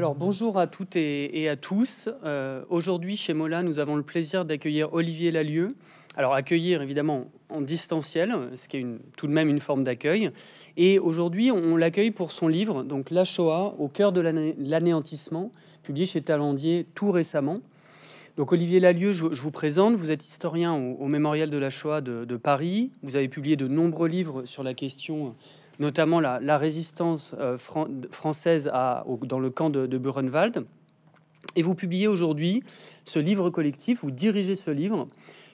Alors bonjour à toutes et, à tous. Euh, aujourd'hui chez Mola, nous avons le plaisir d'accueillir Olivier Lalieu. Alors accueillir évidemment en distanciel, ce qui est tout de même une forme d'accueil. Et aujourd'hui, on, l'accueille pour son livre, donc La Shoah au cœur de l'anéantissement, publié chez Talandier tout récemment. Donc Olivier Lalieu, je, vous présente, vous êtes historien au, Mémorial de la Shoah de, Paris, vous avez publié de nombreux livres sur la question notamment la, résistance euh, française dans le camp de, de Burenwald. Et vous publiez aujourd'hui ce livre collectif, vous dirigez ce livre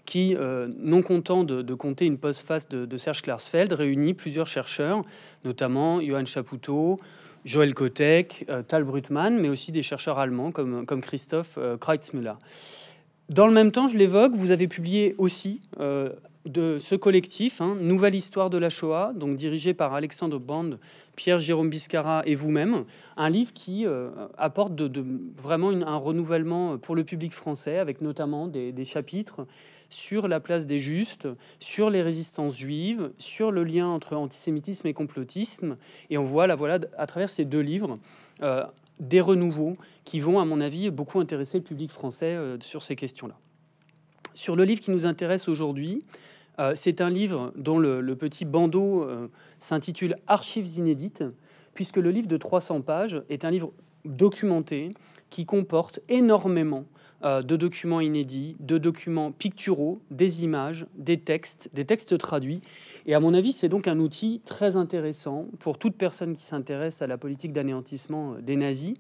qui, euh, non content de, compter une postface de, de Serge Klarsfeld, réunit plusieurs chercheurs, notamment Johan Chapoutot, Joël Kotek, euh, Tal Brutmann, mais aussi des chercheurs allemands comme, comme Christophe Kreitzmüller. Dans le même temps, je l'évoque, vous avez publié aussi de ce collectif, hein, Nouvelle Histoire de la Shoah, donc dirigé par Alexandre Bande, Pierre-Jérôme Biscara et vous-même, un livre qui euh, apporte de, vraiment un renouvellement pour le public français, avec notamment des, chapitres sur la place des justes, sur les résistances juives, sur le lien entre antisémitisme et complotisme. Et on voit, là, voilà, à travers ces deux livres, euh, des renouveaux qui vont, à mon avis, beaucoup intéresser le public français euh, sur ces questions-là. Sur le livre qui nous intéresse aujourd'hui, euh, c'est un livre dont le, petit bandeau euh, s'intitule Archives inédites, puisque le livre de 300 pages est un livre documenté qui comporte énormément euh, de documents inédits, de documents picturaux, des images, des textes, des textes traduits. Et à mon avis, c'est donc un outil très intéressant pour toute personne qui s'intéresse à la politique d'anéantissement des nazis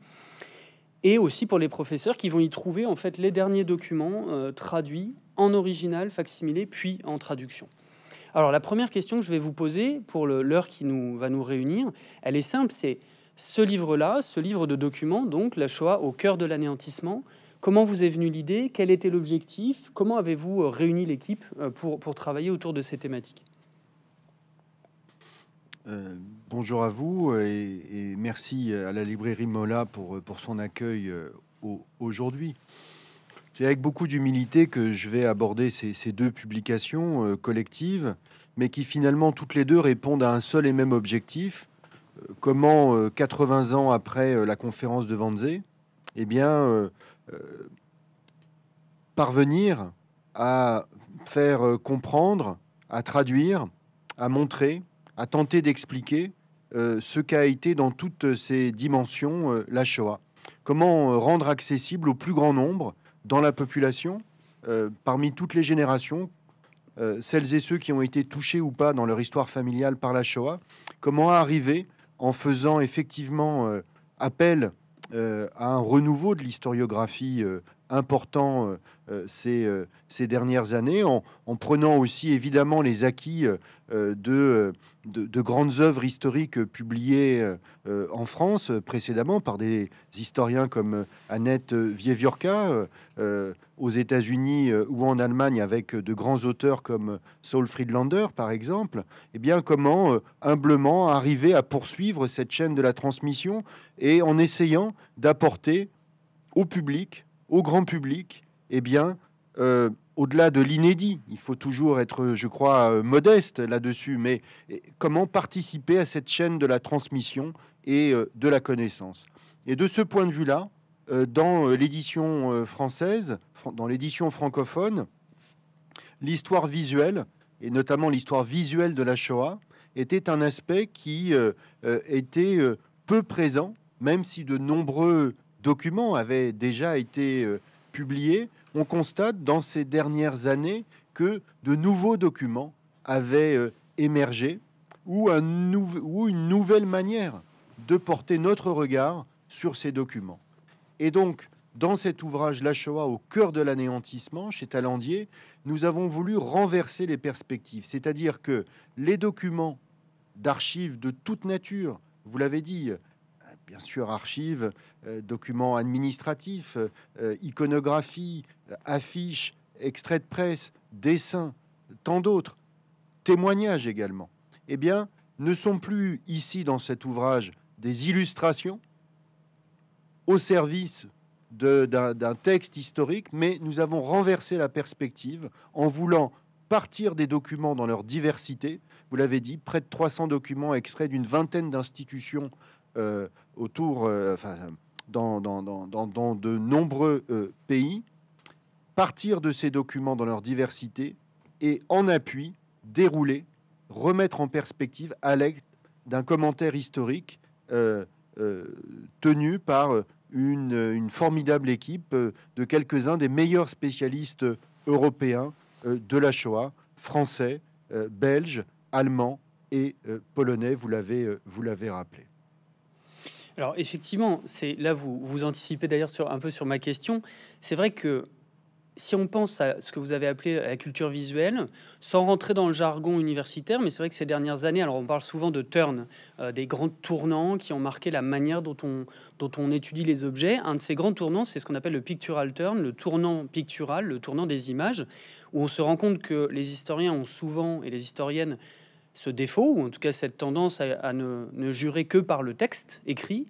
et aussi pour les professeurs qui vont y trouver en fait les derniers documents traduits en original, facsimilé, puis en traduction. Alors la première question que je vais vous poser pour l'heure qui nous, va nous réunir, elle est simple, c'est ce livre-là, ce livre de documents, donc la Shoah au cœur de l'anéantissement, comment vous est venue l'idée, quel était l'objectif, comment avez-vous euh, réuni l'équipe euh, pour, travailler autour de ces thématiques euh, bonjour à vous et, et, merci à la librairie Mola pour, pour son accueil aujourd'hui. C'est avec beaucoup d'humilité que je vais aborder ces, deux publications euh, collectives, mais qui finalement toutes les deux répondent à un seul et même objectif. Euh, comment, 80 euh, ans après la conférence de Wannsee, eh bien, parvenir à faire comprendre, à traduire, à montrer, à tenter d'expliquer ce qu'a été dans toutes ses dimensions la Shoah. Comment rendre accessible au plus grand nombre dans la population, euh, parmi toutes les générations, euh, celles et ceux qui ont été touchés ou pas dans leur histoire familiale par la Shoah, comment arriver en faisant effectivement euh, appel à un renouveau de l'historiographie important ces, ces, dernières années, en, prenant aussi évidemment les acquis de de, grandes œuvres historiques publiées euh, euh, en France euh, précédemment par des historiens comme Annette Vieviorka aux États-Unis ou en Allemagne avec de grands auteurs comme Saul Friedlander, par exemple, eh bien, comment humblement arriver à poursuivre cette chaîne de la transmission et en essayant d'apporter au public, au grand public, eh bien, au-delà de l'inédit, il faut toujours être, je crois, euh, modeste là-dessus, mais eh, comment participer à cette chaîne de la transmission et euh, de la connaissance Et de ce point de vue-là, euh, dans l'édition française, dans l'édition francophone, l'histoire visuelle, et notamment l'histoire visuelle de la Shoah, était un aspect qui était peu présent, même si de nombreux documents avaient déjà été publiés on constate dans ces dernières années que de nouveaux documents avaient euh, émergé ou, ou une nouvelle manière de porter notre regard sur ces documents. Et donc, dans cet ouvrage La Shoah au cœur de l'anéantissement chez Talandier, nous avons voulu renverser les perspectives, c'est-à-dire que les documents d'archives de toute nature, vous l'avez dit, bien sûr archives, euh, documents administratifs, euh, iconographies, euh, affiches, extraits de presse, dessins, tant d'autres, témoignages également, eh bien, ne sont plus ici dans cet ouvrage des illustrations au service d'un texte historique, mais nous avons renversé la perspective en voulant partir des documents dans leur diversité. Vous l'avez dit, près de 300 documents extraits d'une vingtaine d'institutions euh, autour, euh, enfin, dans, dans, de nombreux euh, pays, partir de ces documents dans leur diversité et en appui, dérouler, remettre en perspective à l'aide d'un commentaire historique tenu par une, une, formidable équipe de quelques-uns des meilleurs spécialistes européens de la Shoah, français, belge, allemand et polonais, vous l'avez rappelé. Alors effectivement, c'est là vous vous anticipez d'ailleurs sur un peu sur ma question. C'est vrai que si on pense à ce que vous avez appelé la culture visuelle, sans rentrer dans le jargon universitaire, mais c'est vrai que ces dernières années, alors on parle souvent de turn, euh, des grands tournants qui ont marqué la manière dont on, dont on étudie les objets. Un de ces grands tournants, c'est ce qu'on appelle le pictural turn, le tournant pictural, le tournant des images, où on se rend compte que les historiens ont souvent, et les historiennes, ce défaut, ou en tout cas cette tendance à, ne, ne, jurer que par le texte écrit,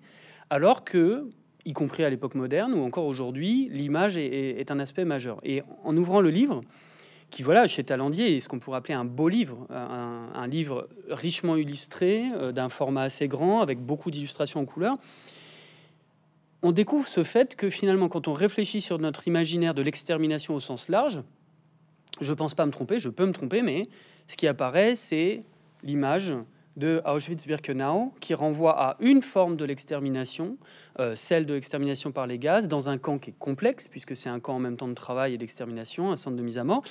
alors que, y compris à l'époque moderne ou encore aujourd'hui, l'image est, un aspect majeur. Et en ouvrant le livre, qui voilà, chez Talandier, est ce qu'on pourrait appeler un beau livre, un, livre richement illustré, euh, d'un format assez grand, avec beaucoup d'illustrations en couleur. On découvre ce fait que finalement, quand on réfléchit sur notre imaginaire de l'extermination au sens large, je pense pas me tromper, je peux me tromper, mais ce qui apparaît, c'est l'image de Auschwitz-Birkenau, qui renvoie à une forme de l'extermination, euh, celle de l'extermination par les gaz, dans un camp qui est complexe, puisque c'est un camp en même temps de travail et d'extermination, un centre de mise à mort.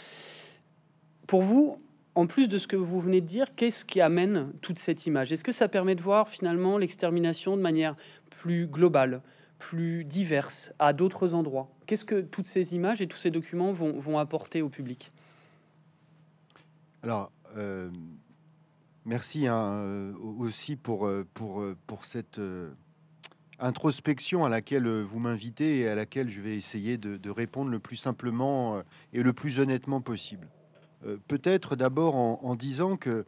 Pour vous, en plus de ce que vous venez de dire, qu'est-ce qui amène toute cette image Est-ce que ça permet de voir finalement l'extermination de manière plus globale, plus diverse, à d'autres endroits Qu'est-ce que toutes ces images et tous ces documents vont, apporter au public Alors, euh, Merci hein, euh, aussi pour, euh, pour, euh, pour cette introspection à laquelle vous m'invitez et à laquelle je vais essayer de, répondre le plus simplement et le plus honnêtement possible. Peut-être d'abord en, disant que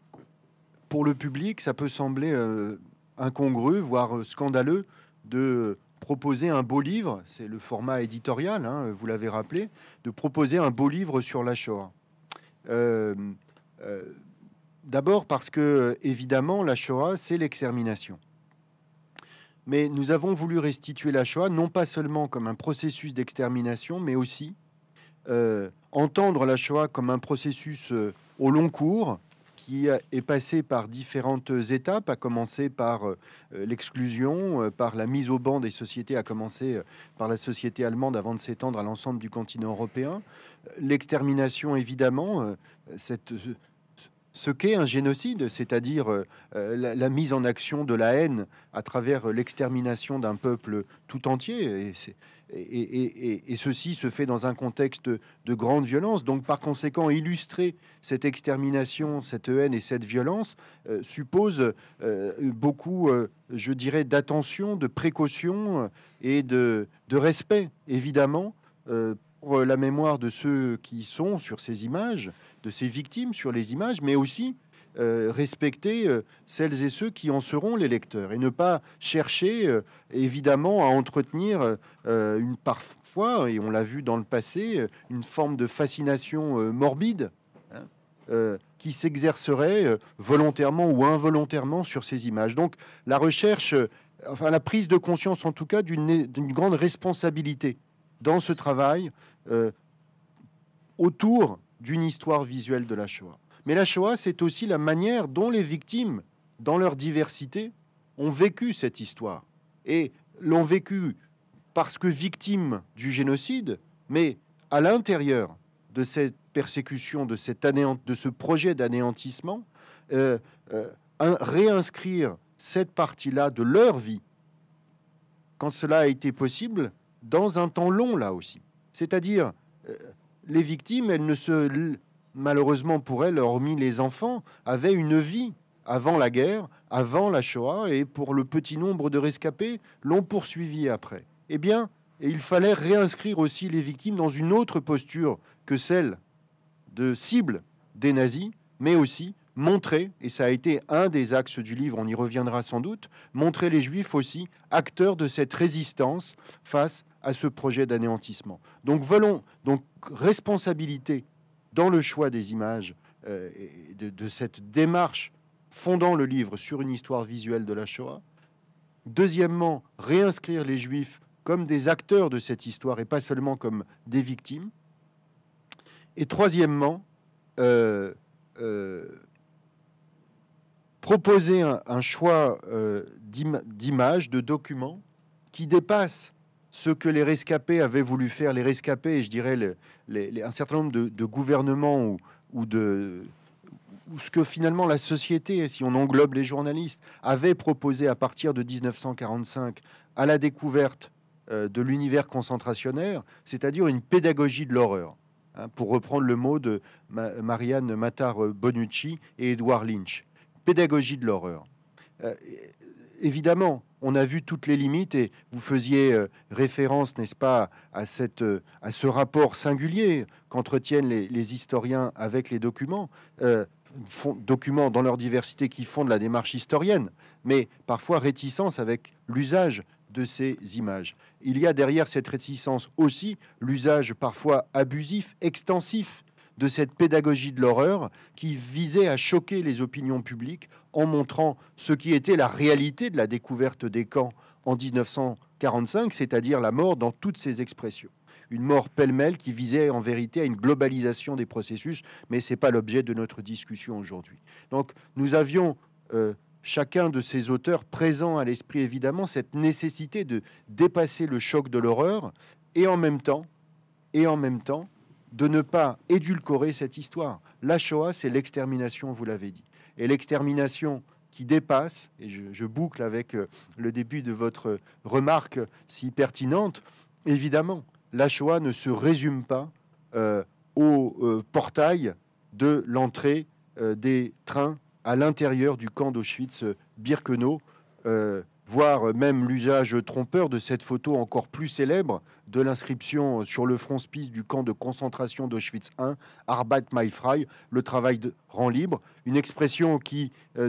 pour le public, ça peut sembler incongru, voire scandaleux, de proposer un beau livre, c'est le format éditorial, hein, vous l'avez rappelé, de proposer un beau livre sur la Shoah. D'abord parce que, euh, évidemment, la Shoah, c'est l'extermination. Mais nous avons voulu restituer la Shoah non pas seulement comme un processus d'extermination, mais aussi euh, entendre la Shoah comme un processus euh, au long cours qui est passé par différentes étapes, à commencer par l'exclusion, par la mise au banc des sociétés, à commencer par la société allemande avant de s'étendre à l'ensemble du continent européen, l'extermination évidemment, cette, ce qu'est un génocide, c'est-à-dire euh, euh, la, mise en action de la haine à travers euh, l'extermination d'un peuple tout entier. Et, ceci se fait dans un contexte de grande violence. Donc par conséquent, illustrer cette extermination, cette haine et cette violence suppose beaucoup, je dirais, d'attention, de précaution et de, de respect, évidemment. pour la mémoire de ceux qui sont sur ces images, de ces victimes sur les images, mais aussi euh, respecter euh, celles et ceux qui en seront les lecteurs et ne pas chercher euh, évidemment à entretenir une parfois, et on l'a vu dans le passé, une forme de fascination morbide hein, qui s'exercerait volontairement ou involontairement sur ces images. Donc la recherche, enfin la prise de conscience en tout cas d'une grande responsabilité dans ce travail autour d'une histoire visuelle de la Shoah. Mais la Shoah, c'est aussi la manière dont les victimes, dans leur diversité, ont vécu cette histoire. Et l'ont vécu parce que victimes du génocide, mais à l'intérieur de cette persécution, de, cette de ce projet d'anéantissement, euh, euh, réinscrire cette partie-là de leur vie, quand cela a été possible, dans un temps long là aussi. C'est-à-dire, euh, les victimes, elles ne se, malheureusement pour elles, hormis les enfants, avaient une vie avant la guerre, avant la Shoah, et pour le petit nombre de rescapés, l'ont poursuivi après. Eh bien, il fallait réinscrire aussi les victimes dans une autre posture que celle de cible des nazis, mais aussi montrer, et ça a été un des axes du livre, on y reviendra sans doute, montrer les juifs aussi acteurs de cette résistance face à ce projet d'anéantissement. Donc, volons, donc responsabilité dans le choix des images euh, de, cette démarche fondant le livre sur une histoire visuelle de la Shoah. Deuxièmement, réinscrire les Juifs comme des acteurs de cette histoire et pas seulement comme des victimes. Et troisièmement, euh, euh, proposer un, choix d'images, de documents qui dépasse ce que les rescapés avaient voulu faire, les rescapés, et je dirais les, un certain nombre de, gouvernements ou, ou de ce que finalement la société, si on englobe les journalistes, avait proposé à partir de 1945 à la découverte euh, de l'univers concentrationnaire, c'est-à-dire une pédagogie de l'horreur, hein, pour reprendre le mot de Marianne Matar Bonucci et Edouard Lynch, pédagogie de l'horreur. Euh, évidemment, on a vu toutes les limites et vous faisiez euh, référence, n'est-ce pas, euh, à, ce rapport singulier qu'entretiennent les, historiens avec les documents, euh, documents dans leur diversité qui font de la démarche historienne, mais parfois réticence avec l'usage de ces images. Il y a derrière cette réticence aussi l'usage parfois abusif, extensif de cette pédagogie de l'horreur qui visait à choquer les opinions publiques en montrant ce qui était la réalité de la découverte des camps en 1945, c'est-à-dire la mort dans toutes ses expressions. Une mort pêle-mêle qui visait en vérité à une globalisation des processus, mais ce n'est pas l'objet de notre discussion aujourd'hui. Donc nous avions euh, chacun de ces auteurs présents à l'esprit évidemment cette nécessité de dépasser le choc de l'horreur et en même temps, et en même temps, de ne pas édulcorer cette histoire. La Shoah, c'est l'extermination, vous l'avez dit. Et l'extermination qui dépasse, et je, boucle avec euh, le début de votre remarque si pertinente, évidemment, la Shoah ne se résume pas euh, au euh, portail de l'entrée des trains à l'intérieur du camp d'Auschwitz-Birkenau voire même l'usage trompeur de cette photo encore plus célèbre de l'inscription sur le front-spice du camp de concentration d'Auschwitz I, Arbat Frei le travail de rend libre, une expression qui euh,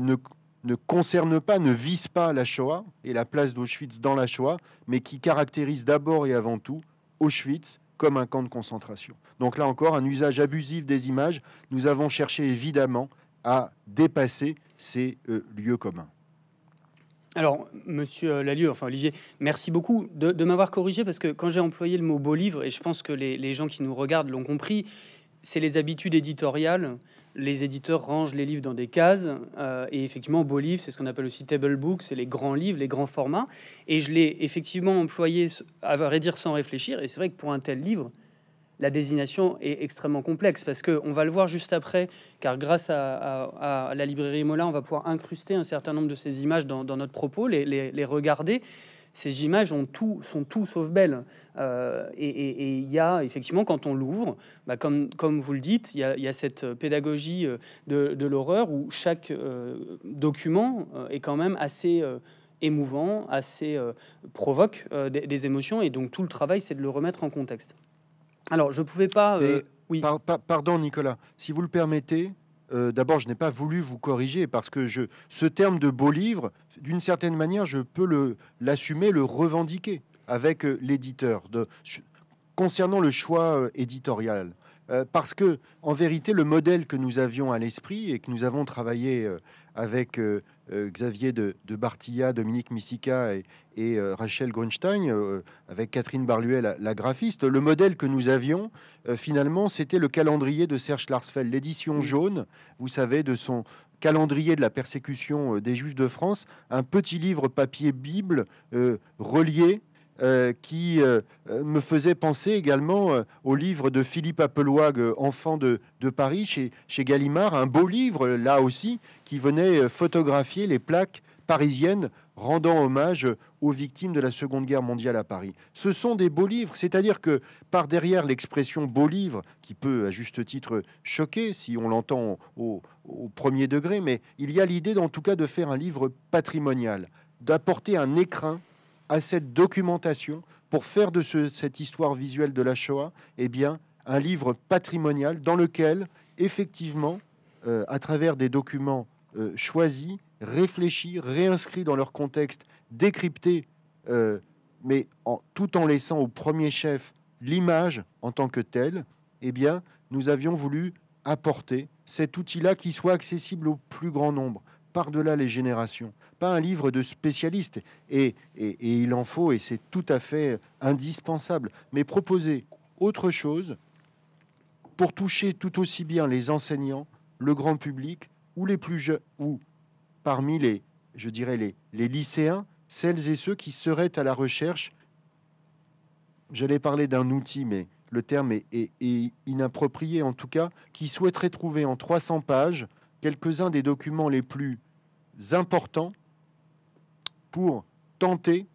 ne, concerne pas, ne vise pas la Shoah et la place d'Auschwitz dans la Shoah, mais qui caractérise d'abord et avant tout Auschwitz comme un camp de concentration. Donc là encore, un usage abusif des images. Nous avons cherché évidemment à dépasser ces euh, lieux communs. Alors, monsieur Lalieu, enfin Olivier, merci beaucoup de, m'avoir corrigé parce que quand j'ai employé le mot beau livre, et je pense que les, gens qui nous regardent l'ont compris, c'est les habitudes éditoriales. Les éditeurs rangent les livres dans des cases. Euh, et effectivement, beau livre, c'est ce qu'on appelle aussi table book, c'est les grands livres, les grands formats. Et je l'ai effectivement employé, à vrai dire, sans réfléchir. Et c'est vrai que pour un tel livre, la désignation est extrêmement complexe parce qu'on va le voir juste après, car grâce à, la librairie Mola, on va pouvoir incruster un certain nombre de ces images dans, notre propos, les, regarder ces images sont tout sauf belles. Euh, et il y a effectivement, quand on l'ouvre, bah, comme, vous le dites, il y, a cette pédagogie euh, de, l'horreur où chaque euh, document est quand même assez émouvant, assez provoque des émotions. Et donc tout le travail, c'est de le remettre en contexte. Alors, je ne pouvais pas. Euh, oui. pardon, Nicolas, si vous le permettez. Euh, d'abord, je n'ai pas voulu vous corriger parce que je, ce terme de beau livre, d'une certaine manière, je peux l'assumer, le, revendiquer avec euh, l'éditeur concernant le choix éditorial. parce que, en vérité, le modèle que nous avions à l'esprit et que nous avons travaillé avec Xavier de, Bartilla, Dominique Missica et, et euh, Rachel Grunstein, euh, avec Catherine Barluet, la, graphiste, le modèle que nous avions, euh, finalement, c'était le calendrier de Serge Larsfeld, l'édition jaune, vous savez, de son, calendrier de la persécution des Juifs de France, un petit livre papier Bible relié. qui me faisait penser également au livre de Philippe Appeloig, Enfant de, de, Paris, chez, chez Gallimard, un beau livre, là aussi, qui venait photographier les plaques parisienne rendant hommage aux victimes de la Seconde Guerre mondiale à Paris. Ce sont des beaux livres, c'est-à-dire que par derrière l'expression beau livre, qui peut à juste titre choquer si on l'entend au, premier degré, mais il y a l'idée en tout cas de faire un livre patrimonial, d'apporter un écrin à cette documentation pour faire de cette histoire visuelle de la Shoah eh bien, un livre patrimonial dans lequel, effectivement, euh, à travers des documents euh, choisis, réfléchi, réinscrit dans leur contexte, décrypté, euh, mais tout en laissant au premier chef l'image en tant que telle, eh bien, nous avions voulu apporter cet outil-là qui soit accessible au plus grand nombre, par-delà les générations. Pas un livre de spécialistes, et, et il en faut, et c'est tout à fait indispensable, mais proposer autre chose pour toucher tout aussi bien les enseignants, le grand public ou les plus jeunes, ou parmi les, je dirais, les, lycéens, celles et ceux qui seraient à la recherche, j'allais parler d'un outil, mais le terme est, inapproprié en tout cas, qui souhaiteraient trouver en 300 pages quelques-uns des documents les plus importants pour tenter,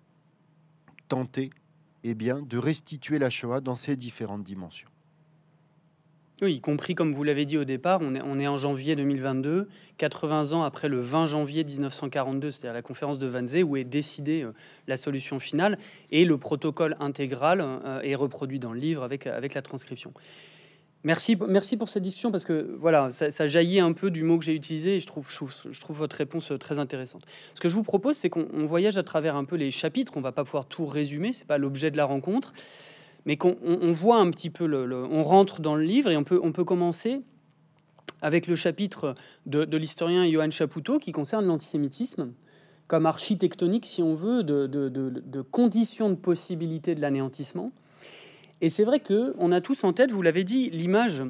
tenter, eh bien, de restituer la Shoah dans ses différentes dimensions y compris, comme vous l'avez dit au départ, on est, on est en janvier 2022, 80 ans après le 20 janvier 1942, c'est-à-dire la conférence de Wannsee, où est décidée euh, la solution finale, et le protocole intégral euh, est reproduit dans le livre avec, euh, avec la transcription. Merci, merci pour cette discussion, parce que voilà, ça, jaillit un peu du mot que j'ai utilisé, et je trouve, je trouve, votre réponse très intéressante. Ce que je vous propose, c'est qu'on voyage à travers un peu les chapitres, on va pas pouvoir tout résumer, c'est pas l'objet de la rencontre mais qu'on on voit un petit peu, le, on rentre dans le livre et on peut, on peut commencer avec le chapitre de, l'historien Johan Chapoutot qui concerne l'antisémitisme comme architectonique, si on veut, de, de conditions de possibilité de l'anéantissement. Et c'est vrai que on a tous en tête, vous l'avez dit, l'image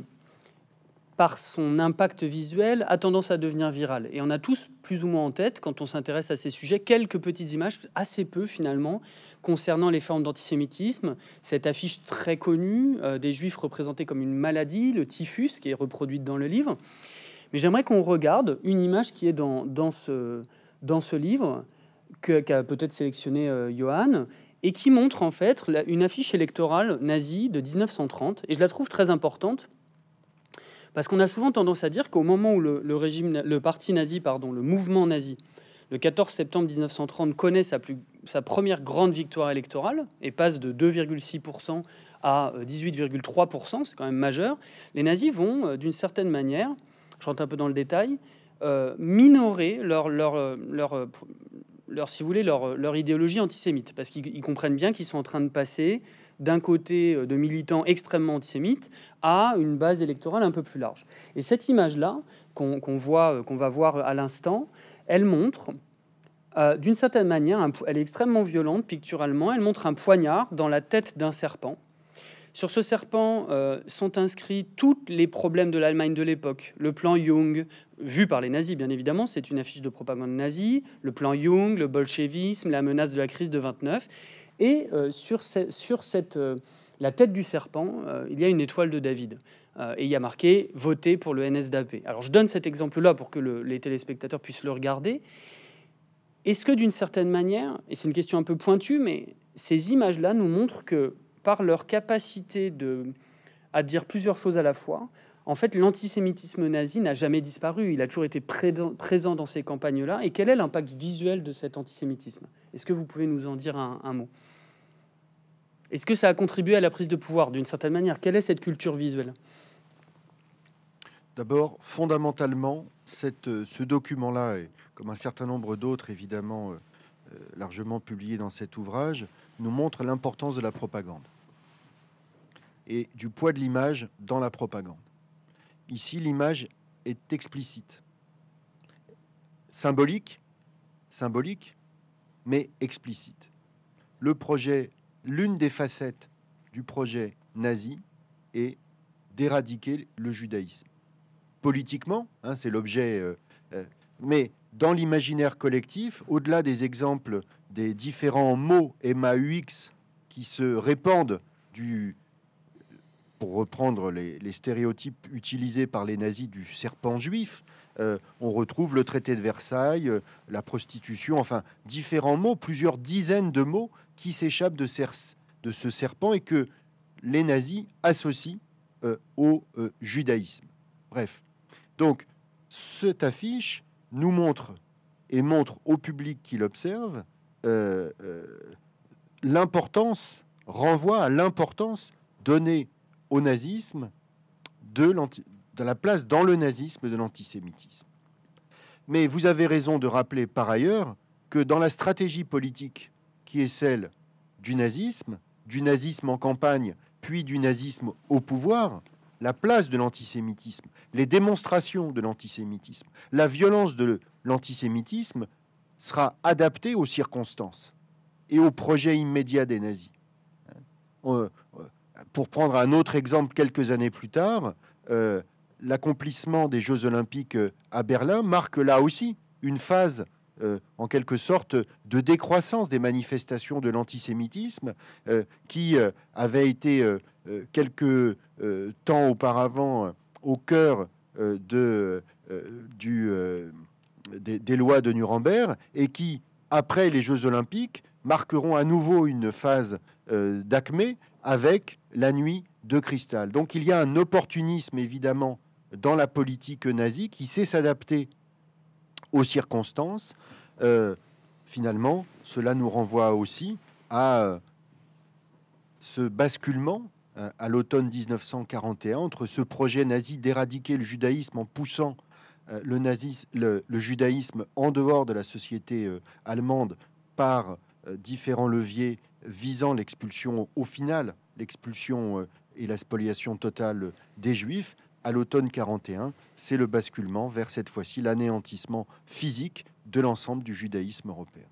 par son impact visuel, a tendance à devenir virale. Et on a tous plus ou moins en tête, quand on s'intéresse à ces sujets, quelques petites images, assez peu finalement, concernant les formes d'antisémitisme. Cette affiche très connue euh, des juifs représentés comme une maladie, le typhus, qui est reproduite dans le livre. Mais j'aimerais qu'on regarde une image qui est dans, dans, ce, dans ce livre, qu'a peut-être sélectionné Johann euh, Johan, et qui montre en fait une affiche électorale nazie de 1930. Et je la trouve très importante parce qu'on a souvent tendance à dire qu'au moment où le, régime, le parti nazi, pardon, le mouvement nazi, le 14 septembre 1930 connaît sa, plus, sa première grande victoire électorale et passe de 2,6% à 18,3%, euh, c'est quand même majeur, les nazis vont, euh, d'une certaine manière, je rentre un peu dans le détail, euh, minorer leur, leur, leur, si vous voulez, leur, leur idéologie antisémite, parce qu'ils comprennent bien qu'ils sont en train de passer d'un côté euh, de militants extrêmement antisémites à une base électorale un peu plus large. Et cette image-là, qu'on voit, euh, qu'on va voir euh, à l'instant, elle montre, d'une certaine manière, elle est extrêmement violente picturalement, elle montre un poignard dans la tête d'un serpent. Sur ce serpent sont inscrits tous les problèmes de l'Allemagne de l'époque. Le plan Jung, vu par les nazis, bien évidemment, c'est une affiche de propagande nazie, le plan Jung, le bolchevisme, la menace de la crise de 29. Et euh, sur, euh, la tête du serpent, euh, il y a une étoile de David. et il y a marqué « voter pour le NSDAP ». Alors je donne cet exemple-là pour que les téléspectateurs puissent le regarder. Est-ce que d'une certaine manière, et c'est une question un peu pointue, mais ces images-là nous montrent que par leur capacité à dire plusieurs choses à la fois, en fait, l'antisémitisme nazi n'a jamais disparu. Il a toujours été présent dans ces campagnes-là. Et quel est l'impact visuel de cet antisémitisme Est-ce que vous pouvez nous en dire un mot est-ce que ça a contribué à la prise de pouvoir d'une certaine manière Quelle est cette culture visuelle D'abord, fondamentalement, euh, ce document-là, comme un certain nombre d'autres évidemment euh, euh, largement publiés dans cet ouvrage, nous montre l'importance de la propagande et du poids de l'image dans la propagande. Ici, l'image est explicite, symbolique, symbolique, mais explicite. Le projet l'une des facettes du projet nazi est d'éradiquer le judaïsme. Politiquement, hein, c'est l'objet, euh, euh, mais dans l'imaginaire collectif, au-delà des exemples des différents mots MAUX qui se répandent du, pour reprendre les, stéréotypes utilisés par les nazis du serpent juif, euh, on retrouve le traité de Versailles, euh, la prostitution, enfin différents mots, plusieurs dizaines de mots qui s'échappent de, ce serpent et que les nazis associent euh, au judaïsme. Bref. Donc, cette affiche nous montre et montre au public qui l'observe l'importance, renvoie à l'importance donnée au nazisme de de la place dans le nazisme de l'antisémitisme. Mais vous avez raison de rappeler par ailleurs que dans la stratégie politique qui est celle du nazisme, du nazisme en campagne, puis du nazisme au pouvoir, la place de l'antisémitisme, les démonstrations de l'antisémitisme, la violence de l'antisémitisme sera adaptée aux circonstances et aux projet immédiats des nazis. Euh, euh, pour prendre un autre exemple quelques années plus tard, euh, l'accomplissement des Jeux olympiques euh, à Berlin marque là aussi une phase euh, en quelque sorte de décroissance des manifestations de l'antisémitisme euh, qui avait été quelques temps auparavant au cœur de, des, des, lois de Nuremberg et qui, après les Jeux olympiques, marqueront à nouveau une phase d'acmé avec la nuit de cristal. Donc il y a un opportunisme évidemment dans la politique nazie qui sait s'adapter aux circonstances. Euh, finalement, cela nous renvoie aussi à euh, ce basculement euh, à l'automne 1941 entre ce projet nazi d'éradiquer le judaïsme en poussant le, le, judaïsme en dehors de la société allemande par différents leviers visant l'expulsion au final, l'expulsion et la spoliation totale des juifs, à l'automne 41, c'est le basculement vers cette fois-ci l'anéantissement physique de l'ensemble du judaïsme européen.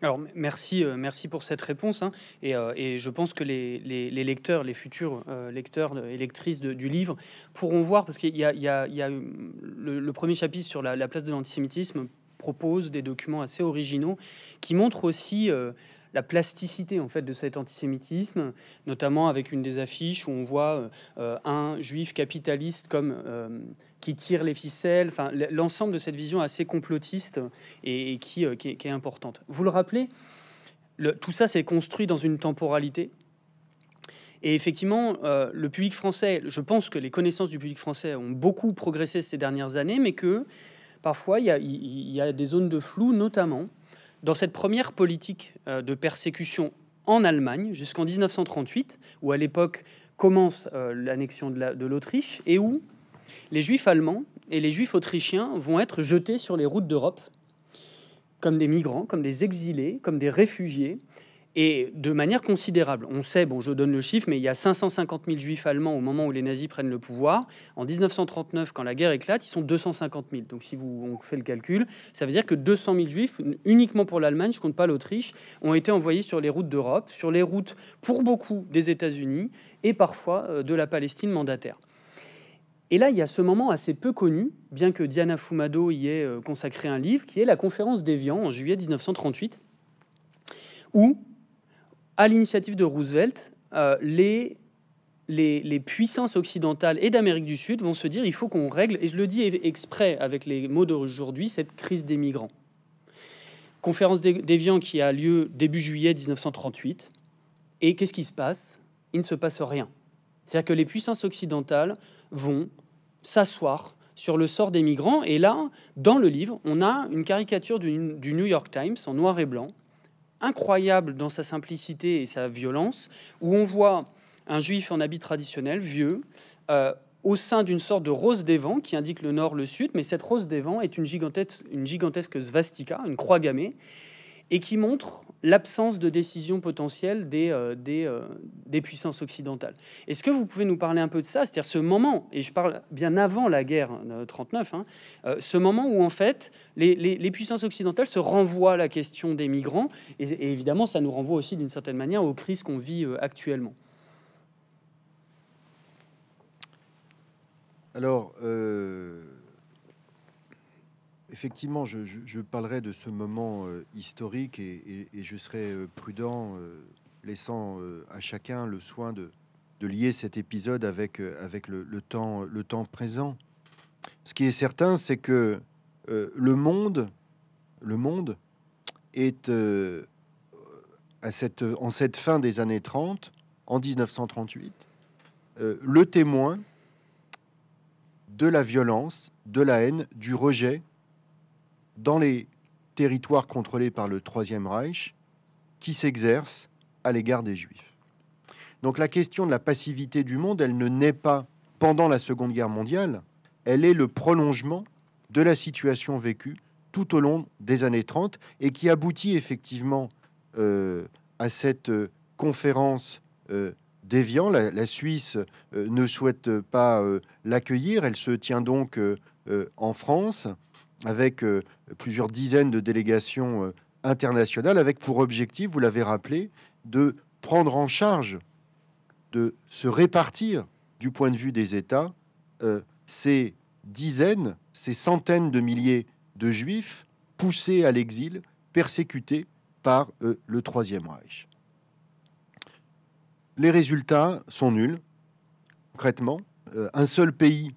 Alors merci, euh, merci pour cette réponse. Hein. Euh, et, je pense que les, lecteurs, les futurs euh, lecteurs et lectrices du livre pourront voir, parce qu'il y a, il le, premier chapitre sur la, place de l'antisémitisme propose des documents assez originaux qui montrent aussi la plasticité en fait de cet antisémitisme, notamment avec une des affiches où on voit euh, un juif capitaliste comme euh, qui tire les ficelles, enfin l'ensemble de cette vision assez complotiste et, euh, qui, est, importante. Vous le rappelez, tout ça s'est construit dans une temporalité. Et effectivement, le public français, je pense que les connaissances du public français ont beaucoup progressé ces dernières années, mais que parfois il y a, des zones de flou, notamment dans cette première politique euh, de persécution en Allemagne jusqu'en 1938, où à l'époque commence euh, l'annexion de l'Autriche et où les juifs allemands et les juifs autrichiens vont être jetés sur les routes d'Europe comme des migrants, comme des exilés, comme des réfugiés, et de manière considérable. On sait, bon, je donne le chiffre, mais il y a 550 000 juifs allemands au moment où les nazis prennent le pouvoir. En 1939, quand la guerre éclate, ils sont 250 000. Donc, si vous, faites fait le calcul, ça veut dire que 200 000 juifs, uniquement pour l'Allemagne, je compte pas l'Autriche, ont été envoyés sur les routes d'Europe, sur les routes pour beaucoup des États-Unis et parfois euh, de la Palestine mandataire. Et là, il y a ce moment assez peu connu, bien que Diana Fumado y ait euh, consacré un livre, qui est la conférence d'Evian, en juillet 1938, où à l'initiative de Roosevelt, euh, les, puissances occidentales et d'Amérique du Sud vont se dire il faut qu'on règle, et je le dis exprès avec les mots d'aujourd'hui, cette crise des migrants. Conférence d'Evian qui a lieu début juillet 1938. Et qu'est-ce qui se passe Il ne se passe rien. C'est-à-dire que les puissances occidentales vont s'asseoir sur le sort des migrants. Et là, dans le livre, on a une caricature du New York Times en noir et blanc incroyable dans sa simplicité et sa violence, où on voit un juif en habit traditionnel, vieux, euh, au sein d'une sorte de rose des vents qui indique le nord, le sud, mais cette rose des vents est une gigantesque, une gigantesque svastika, une croix gammée, et qui montre l'absence de décision potentielle des, euh, euh, des, puissances occidentales. Est-ce que vous pouvez nous parler un peu de ça C'est-à-dire ce moment, et je parle bien avant la guerre 39, euh, hein, ce moment où en fait les, les, puissances occidentales se renvoient à la question des migrants, et, et évidemment ça nous renvoie aussi d'une certaine manière aux crises qu'on vit actuellement. Alors, effectivement, je, parlerai de ce moment euh, historique et, je serai euh, prudent, euh, laissant à chacun le soin de, lier cet épisode avec, avec le, le, temps, le temps présent. Ce qui est certain, c'est que le monde, le monde est à cette, en cette fin des années 30, en 1938, le témoin de la violence, de la haine, du rejet dans les territoires contrôlés par le Troisième Reich qui s'exerce à l'égard des Juifs. Donc la question de la passivité du monde, elle ne naît pas pendant la Seconde Guerre mondiale, elle est le prolongement de la situation vécue tout au long des années 30 et qui aboutit effectivement euh, à cette euh, conférence euh, la, Suisse euh, ne souhaite pas l'accueillir, elle se tient donc en France avec euh, plusieurs dizaines de délégations euh, internationales, avec pour objectif, vous l'avez rappelé, de prendre en charge, de se répartir du point de vue des États euh, ces dizaines, ces centaines de milliers de juifs poussés à l'exil, persécutés par le Troisième Reich. Les résultats sont nuls. Concrètement, un seul pays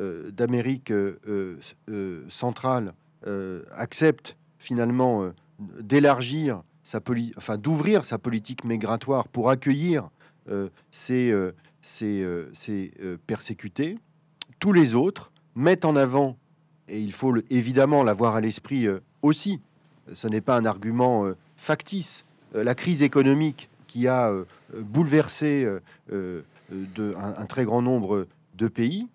euh, d'Amérique euh, euh, centrale accepte finalement d'élargir sa enfin d'ouvrir sa politique migratoire pour accueillir ces, ces, persécutés, tous les autres mettent en avant, et il faut évidemment l'avoir à l'esprit aussi, ce n'est pas un argument factice, la crise économique qui a bouleversé un, très grand nombre de pays,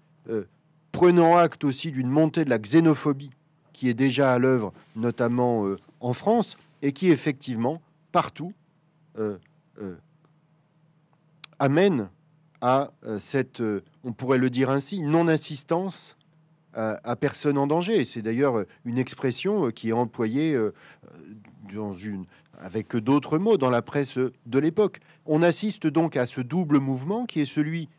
prenant acte aussi d'une montée de la xénophobie qui est déjà à l'œuvre, notamment euh, en France, et qui effectivement, partout, euh, euh, amène à cette, on pourrait le dire ainsi, non-assistance à, personne en danger. C'est d'ailleurs une expression qui est employée dans une, avec d'autres mots dans la presse de l'époque. On assiste donc à ce double mouvement qui est celui,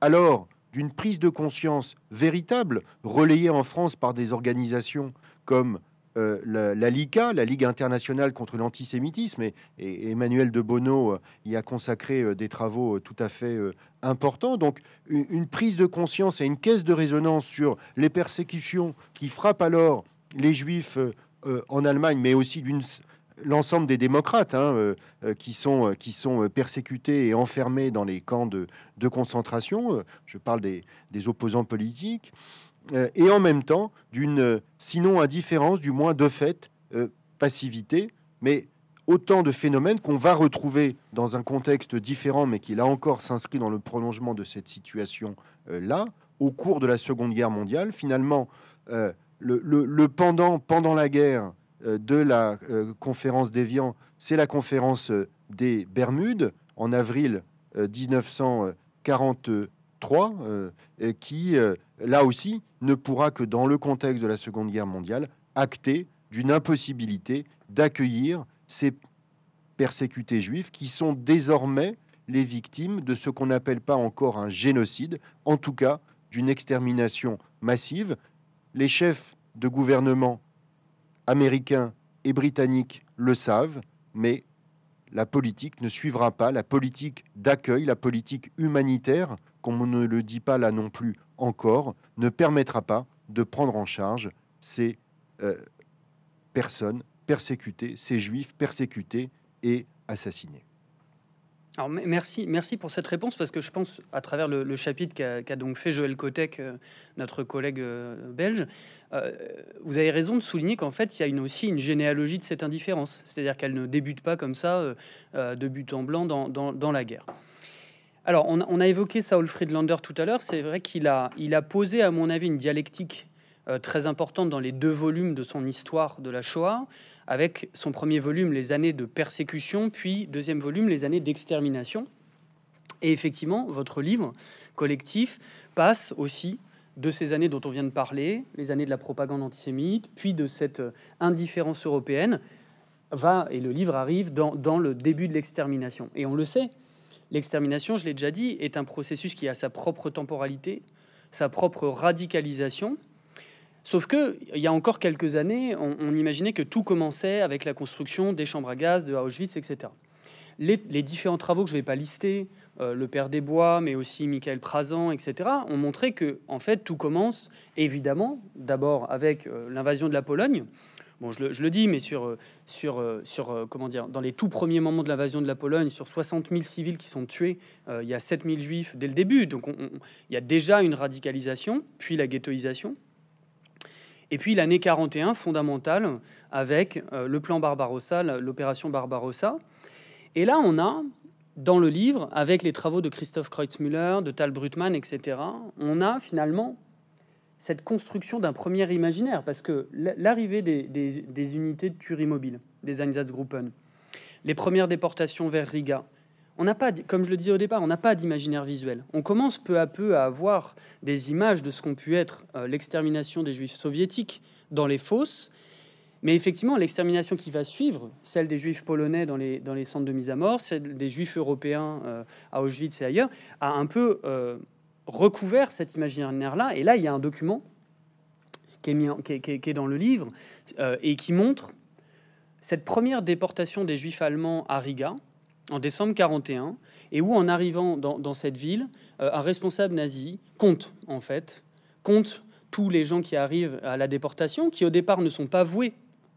alors, d'une prise de conscience véritable, relayée en France par des organisations comme euh, la, LICA, la Ligue internationale contre l'antisémitisme, et, Emmanuel de Bonneau y a consacré euh, des travaux euh, tout à fait importants. Donc, une, prise de conscience et une caisse de résonance sur les persécutions qui frappent alors les juifs en Allemagne, mais aussi d'une l'ensemble des démocrates hein, euh, euh, qui, sont, euh, persécutés et enfermés dans les camps de, concentration, je parle des, opposants politiques, et en même temps d'une, sinon indifférence, du moins de fait, passivité, mais autant de phénomènes qu'on va retrouver dans un contexte différent, mais qui là encore s'inscrit dans le prolongement de cette situation-là, au cours de la Seconde Guerre mondiale. Finalement, le, le, pendant pendant la guerre, euh, de la euh, conférence d'Évian, c'est la conférence euh, des Bermudes en avril 1943, qui, là aussi, ne pourra que dans le contexte de la Seconde Guerre mondiale acter d'une impossibilité d'accueillir ces persécutés juifs qui sont désormais les victimes de ce qu'on n'appelle pas encore un génocide, en tout cas d'une extermination massive. Les chefs de gouvernement américains et britanniques le savent, mais la politique ne suivra pas, la politique d'accueil, la politique humanitaire, comme on ne le dit pas là non plus encore, ne permettra pas de prendre en charge ces euh, personnes persécutées, ces juifs persécutés et assassinés. Alors, merci, merci pour cette réponse parce que je pense à travers le, chapitre qu'a donc fait Joël Kotek, euh, notre collègue euh, belge, euh, vous avez raison de souligner qu'en fait il y a aussi une généalogie de cette indifférence, c'est-à-dire qu'elle ne débute pas comme ça de but en blanc dans, la guerre. Alors on, a évoqué ça Friedlander Lander tout à l'heure, c'est vrai qu'il a, il a posé à mon avis une dialectique euh, très importante dans les deux volumes de son histoire de la Shoah, avec son premier volume, les années de persécution, puis deuxième volume, les années d'extermination. Et effectivement, votre livre collectif passe aussi de ces années dont on vient de parler, les années de la propagande antisémite, puis de cette euh, indifférence européenne, va et le livre arrive dans, dans le début de l'extermination. Et on le sait, l'extermination, je l'ai déjà dit, est un processus qui a sa propre temporalité, sa propre radicalisation, Sauf que il y a encore quelques années, on, imaginait que tout commençait avec la construction des chambres à gaz de Auschwitz, etc. Les, différents travaux que je ne vais pas lister, euh, le père des bois, mais aussi Michael Prazan, etc., ont montré que en fait tout commence évidemment d'abord avec euh, l'invasion de la Pologne. Bon, je le, dis, mais sur, euh, sur, sur comment dans les tout premiers moments de l'invasion de la Pologne, sur 60 000 civils qui sont tués, il y a 7 000 juifs dès le début. Donc il y a déjà une radicalisation, puis la ghettoisation. Et puis l'année 41, fondamentale, avec euh, le plan Barbarossa, l'opération Barbarossa. Et là, on a, dans le livre, avec les travaux de Christophe Kreutzmüller, de Tal Brutmann, etc., on a finalement cette construction d'un premier imaginaire, parce que l'arrivée des, des, unités de tuerie mobile, des Einsatzgruppen, les premières déportations vers Riga, on n'a pas, comme je le disais au départ, on n'a pas d'imaginaire visuel. On commence peu à peu à avoir des images de ce qu'ont pu être euh, l'extermination des juifs soviétiques dans les fosses, mais effectivement, l'extermination qui va suivre, celle des juifs polonais dans les, centres de mise à mort, celle des juifs européens euh, à Auschwitz et ailleurs, a un peu euh, recouvert cet imaginaire-là. Et là, il y a un document qui est, mis qui est, dans le livre et qui montre cette première déportation des juifs allemands à Riga, en décembre 41, et où, en arrivant dans, cette ville, euh, un responsable nazi compte, en fait, compte tous les gens qui arrivent à la déportation, qui au départ ne sont pas voués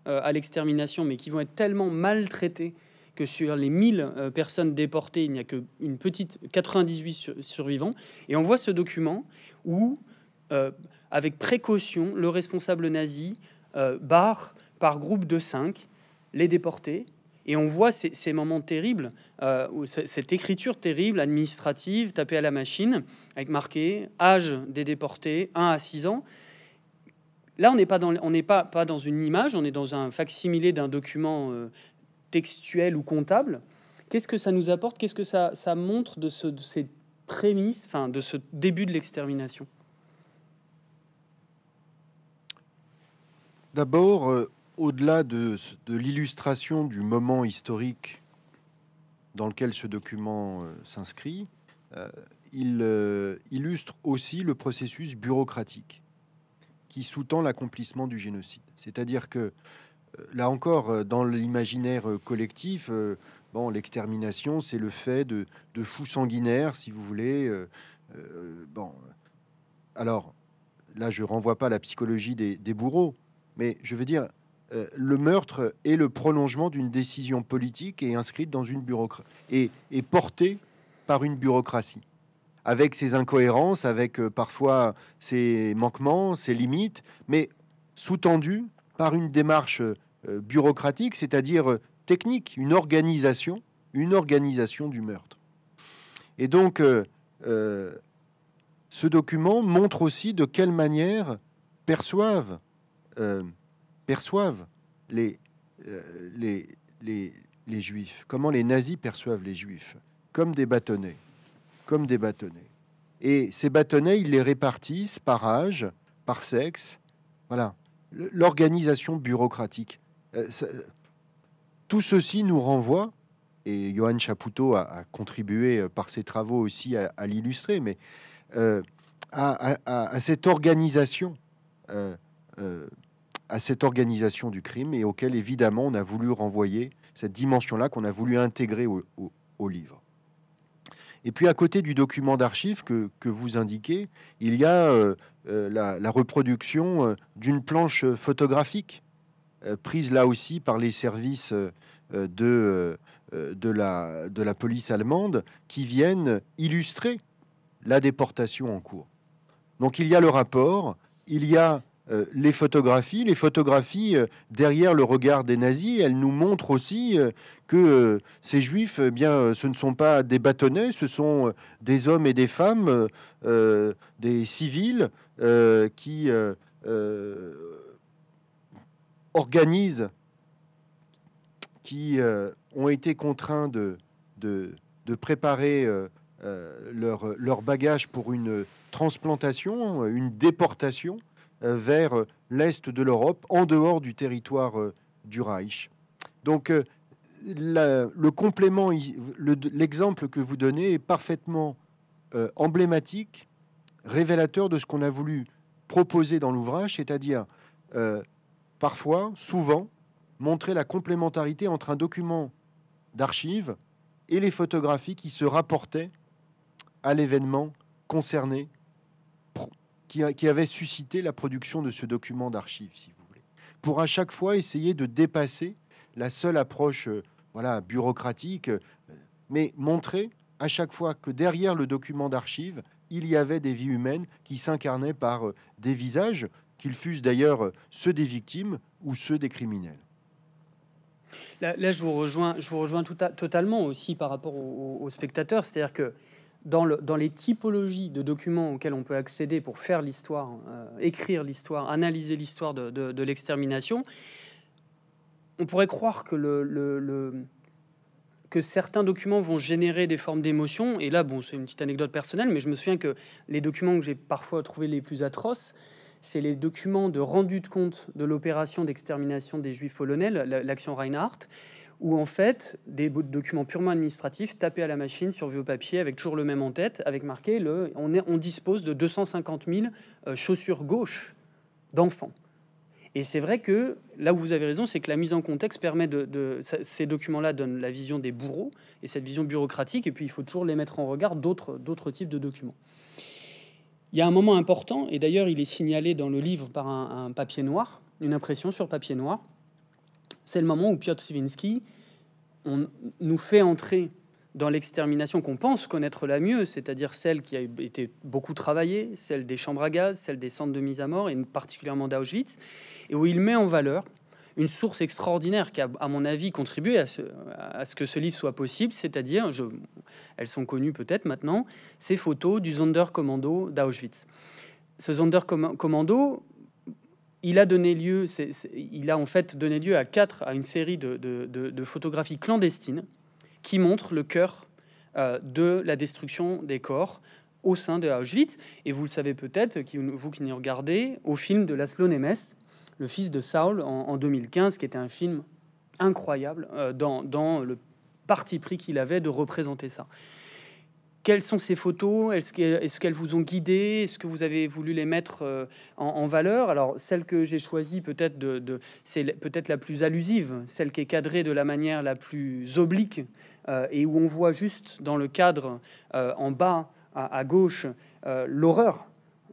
euh, à l'extermination, mais qui vont être tellement maltraités que sur les 1000 euh, personnes déportées, il n'y a que une petite 98 survivants. Et on voit ce document où, avec précaution, le responsable nazi barre par groupe de 5 les déportés et on voit ces, moments terribles, euh, cette écriture terrible, administrative, tapée à la machine, avec marqué âge des déportés, 1 à 6 ans. Là, on n'est pas, dans, pas, pas dans une image, on est dans un facsimilé d'un document euh, textuel ou comptable. Qu'est-ce que ça nous apporte Qu'est-ce que ça, montre de, ce, de ces prémices, enfin, de ce début de l'extermination D'abord, euh, au-delà de, l'illustration du moment historique dans lequel ce document euh, s'inscrit, euh, il euh, illustre aussi le processus bureaucratique qui sous-tend l'accomplissement du génocide. C'est-à-dire que, là encore, dans l'imaginaire collectif, bon, l'extermination, c'est le fait de, fous sanguinaires, si vous voulez. bon, alors, là, je renvoie pas à la psychologie des bourreaux, mais je veux dire, euh, le meurtre est le prolongement d'une décision politique et inscrite dans une bureaucratie et, est portée par une bureaucratie avec ses incohérences, avec euh, parfois ses manquements, ses limites, mais sous-tendu par une démarche euh, bureaucratique, c'est-à-dire technique, une organisation, une organisation du meurtre. Et donc, ce document montre aussi de quelle manière perçoivent perçoivent euh, les, les, les, juifs, comment les nazis perçoivent les juifs, comme des bâtonnets, comme des bâtonnets. Et ces bâtonnets, ils les répartissent par âge, par sexe, voilà. L'organisation bureaucratique. Euh, tout ceci nous renvoie, et Johan Chapoutot a, contribué euh, par ses travaux aussi à, l'illustrer, mais à, à, cette organisation à cette organisation du crime et auquel évidemment on a voulu renvoyer cette dimension-là qu'on a voulu intégrer au, livre. Et puis à côté du document d'archives que, vous indiquez, il y a euh, euh, la, la, reproduction euh, d'une planche photographique prise là aussi par les services de, de, la, de la police allemande qui viennent illustrer la déportation en cours. Donc il y a le rapport, il y a euh, les photographies, les photographies euh, derrière le regard des nazis, elles nous montrent aussi euh, que ces juifs, eh bien, ce ne sont pas des bâtonnets, ce sont des hommes et des femmes, des civils qui organisent, qui ont été contraints de, préparer leur, leur bagage pour une transplantation, une déportation. Euh, vers euh, l'est de l'Europe, en dehors du territoire euh, du Reich. Donc, le complément, l'exemple que vous donnez est parfaitement emblématique, révélateur de ce qu'on a voulu proposer dans l'ouvrage, c'est-à-dire parfois, souvent, montrer la complémentarité entre un document d'archives et les photographies qui se rapportaient à l'événement concerné qui, avait suscité la production de ce document d'archives, si vous voulez, pour à chaque fois essayer de dépasser la seule approche euh, voilà, bureaucratique, euh, mais montrer à chaque fois que derrière le document d'archives, il y avait des vies humaines qui s'incarnaient par euh, des visages, qu'ils fussent d'ailleurs ceux des victimes ou ceux des criminels. Là, je vous rejoins, je vous rejoins totalement aussi par rapport aux spectateurs, c'est-à-dire que dans, les typologies de documents auxquels on peut accéder pour faire l'histoire, euh, écrire l'histoire, analyser l'histoire de, l'extermination, on pourrait croire que, que, certains documents vont générer des formes d'émotion. Et là, bon, c'est une petite anecdote personnelle, mais je me souviens que les documents que j'ai parfois trouvés les plus atroces, c'est les documents de rendu de compte de l'opération d'extermination des Juifs polonais, l'action Reinhardt où en fait, des documents purement administratifs tapés à la machine sur vieux papier avec toujours le même en tête, avec marqué le, on, est, on dispose de 250 000 euh, chaussures gauches d'enfants. Et c'est vrai que là où vous avez raison, c'est que la mise en contexte permet de, ces documents-là donnent la vision des bourreaux et cette vision bureaucratique. Et puis il faut toujours les mettre en regard d'autres d'autres types de documents. Il y a un moment important, et d'ailleurs il est signalé dans le livre par un papier noir, une impression sur papier noir, c'est le moment où Piotr Sivinski nous fait entrer dans l'extermination qu'on pense connaître la mieux, c'est-à-dire celle qui a été beaucoup travaillée, celle des chambres à gaz, celle des centres de mise à mort, et particulièrement d'Auschwitz, et où il met en valeur une source extraordinaire qui a, à mon avis, contribué à ce, à ce que ce livre soit possible, c'est-à-dire, elles sont connues peut-être maintenant, ces photos du Sonderkommando d'Auschwitz. Ce Sonderkommando, il a donné lieu, il a en fait donné lieu à quatre, à une série de, photographies clandestines qui montrent le cœur euh, de la destruction des corps au sein de Auschwitz. Et vous le savez peut-être, vous qui n'y regardez, au film de Laszlo Nemes, Le fils de Saul, en, 2015, qui était un film incroyable euh, dans, le parti pris qu'il avait de représenter ça. Quelles sont ces photos Est-ce qu'elles vous ont guidé Est-ce que vous avez voulu les mettre euh, en, valeur Alors, celle que j'ai choisie, peut-être, de, c'est peut-être la plus allusive, celle qui est cadrée de la manière la plus oblique euh, et où on voit juste dans le cadre, euh, en bas à, gauche, l'horreur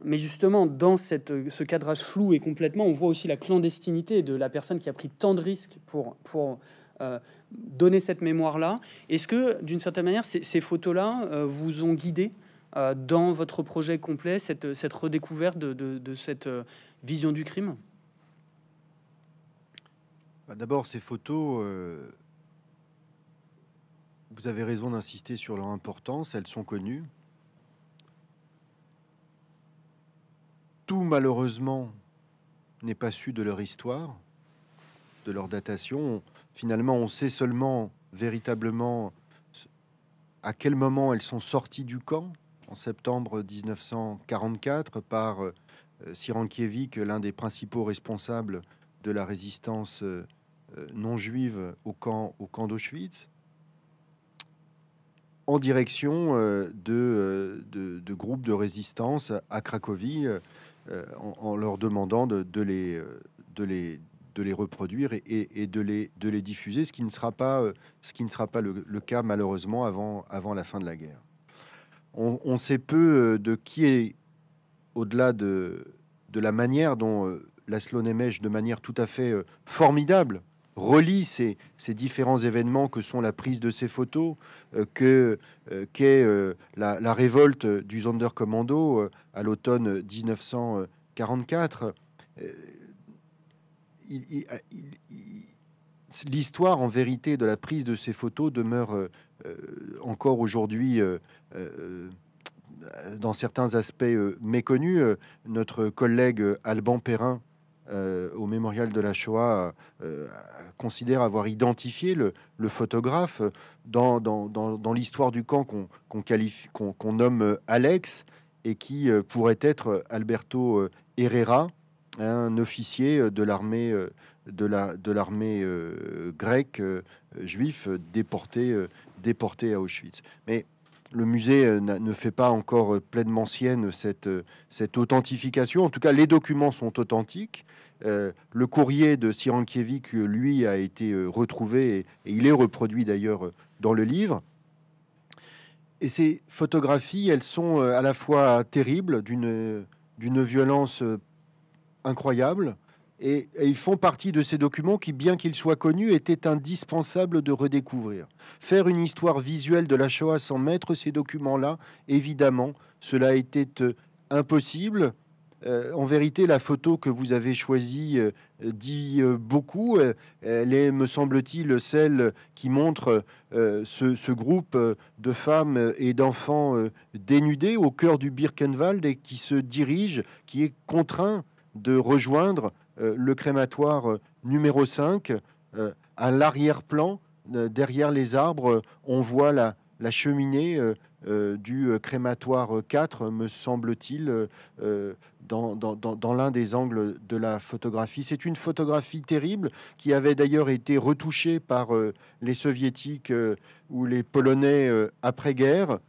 mais justement, dans cette, ce cadrage flou et complètement, on voit aussi la clandestinité de la personne qui a pris tant de risques pour, pour euh, donner cette mémoire-là. Est-ce que, d'une certaine manière, ces, photos-là euh, vous ont guidé euh, dans votre projet complet, cette, cette redécouverte de, cette vision du crime bah, D'abord, ces photos, vous avez raison d'insister sur leur importance, elles sont connues. Tout, malheureusement, n'est pas su de leur histoire, de leur datation finalement, on sait seulement véritablement à quel moment elles sont sorties du camp, en septembre 1944, par euh, Sirankiewicz, l'un des principaux responsables de la résistance euh, euh, non juive au camp, au camp d'Auschwitz, en direction euh, de, de, groupes de résistance à Cracovie, en, leur demandant de, les, de les reproduire et, de, les, diffuser, ce qui ne sera pas, euh, ce qui ne sera pas le, cas malheureusement avant, avant la fin de la guerre. On, sait peu euh, de qui est, au-delà de, la manière dont euh, Laszlo Nemesh, de manière tout à fait formidable, relie ces, différents événements que sont la prise de ces photos, que qu'est la, la, révolte du Sonderkommando à l'automne 1944. Euh, l'histoire en vérité de la prise de ces photos demeure euh, euh, encore aujourd'hui dans certains aspects méconnus. notre collègue Alban Perrin au mémorial de la Shoah considère avoir identifié le, photographe dans, l'histoire du camp qu'on qu'on nomme Alex et qui pourrait être Alberto Herrera un officier euh, de l'armée euh, de la de l'armée euh, grecque juif déporté déporté à Auschwitz. Mais le musée ne fait pas encore pleinement sienne cette, cette authentification. En tout cas, les documents sont authentiques. le courrier de Sirankiewicz, lui, a été retrouvé et, et il est reproduit d'ailleurs dans le livre. Et ces photographies, elles sont à la fois terribles, d'une violence incroyable. Et, ils font partie de ces documents qui, bien qu'ils soient connus, étaient indispensables de redécouvrir. Faire une histoire visuelle de la Shoah sans mettre ces documents-là, évidemment, cela était euh, impossible. Euh, en vérité, la photo que vous avez choisie euh, dit beaucoup. elle est, me semble-t-il, celle qui montre ce, ce, groupe de femmes et d'enfants dénudés au cœur du Birkenwald et qui se dirige, qui est contraint de rejoindre euh, le crématoire euh, numéro 5. Euh, à l'arrière-plan, derrière les arbres, on voit la, cheminée du crématoire 4, me semble-t-il, dans, l'un des angles de la photographie. C'est une photographie terrible qui avait d'ailleurs été retouchée par les soviétiques ou les polonais après-guerre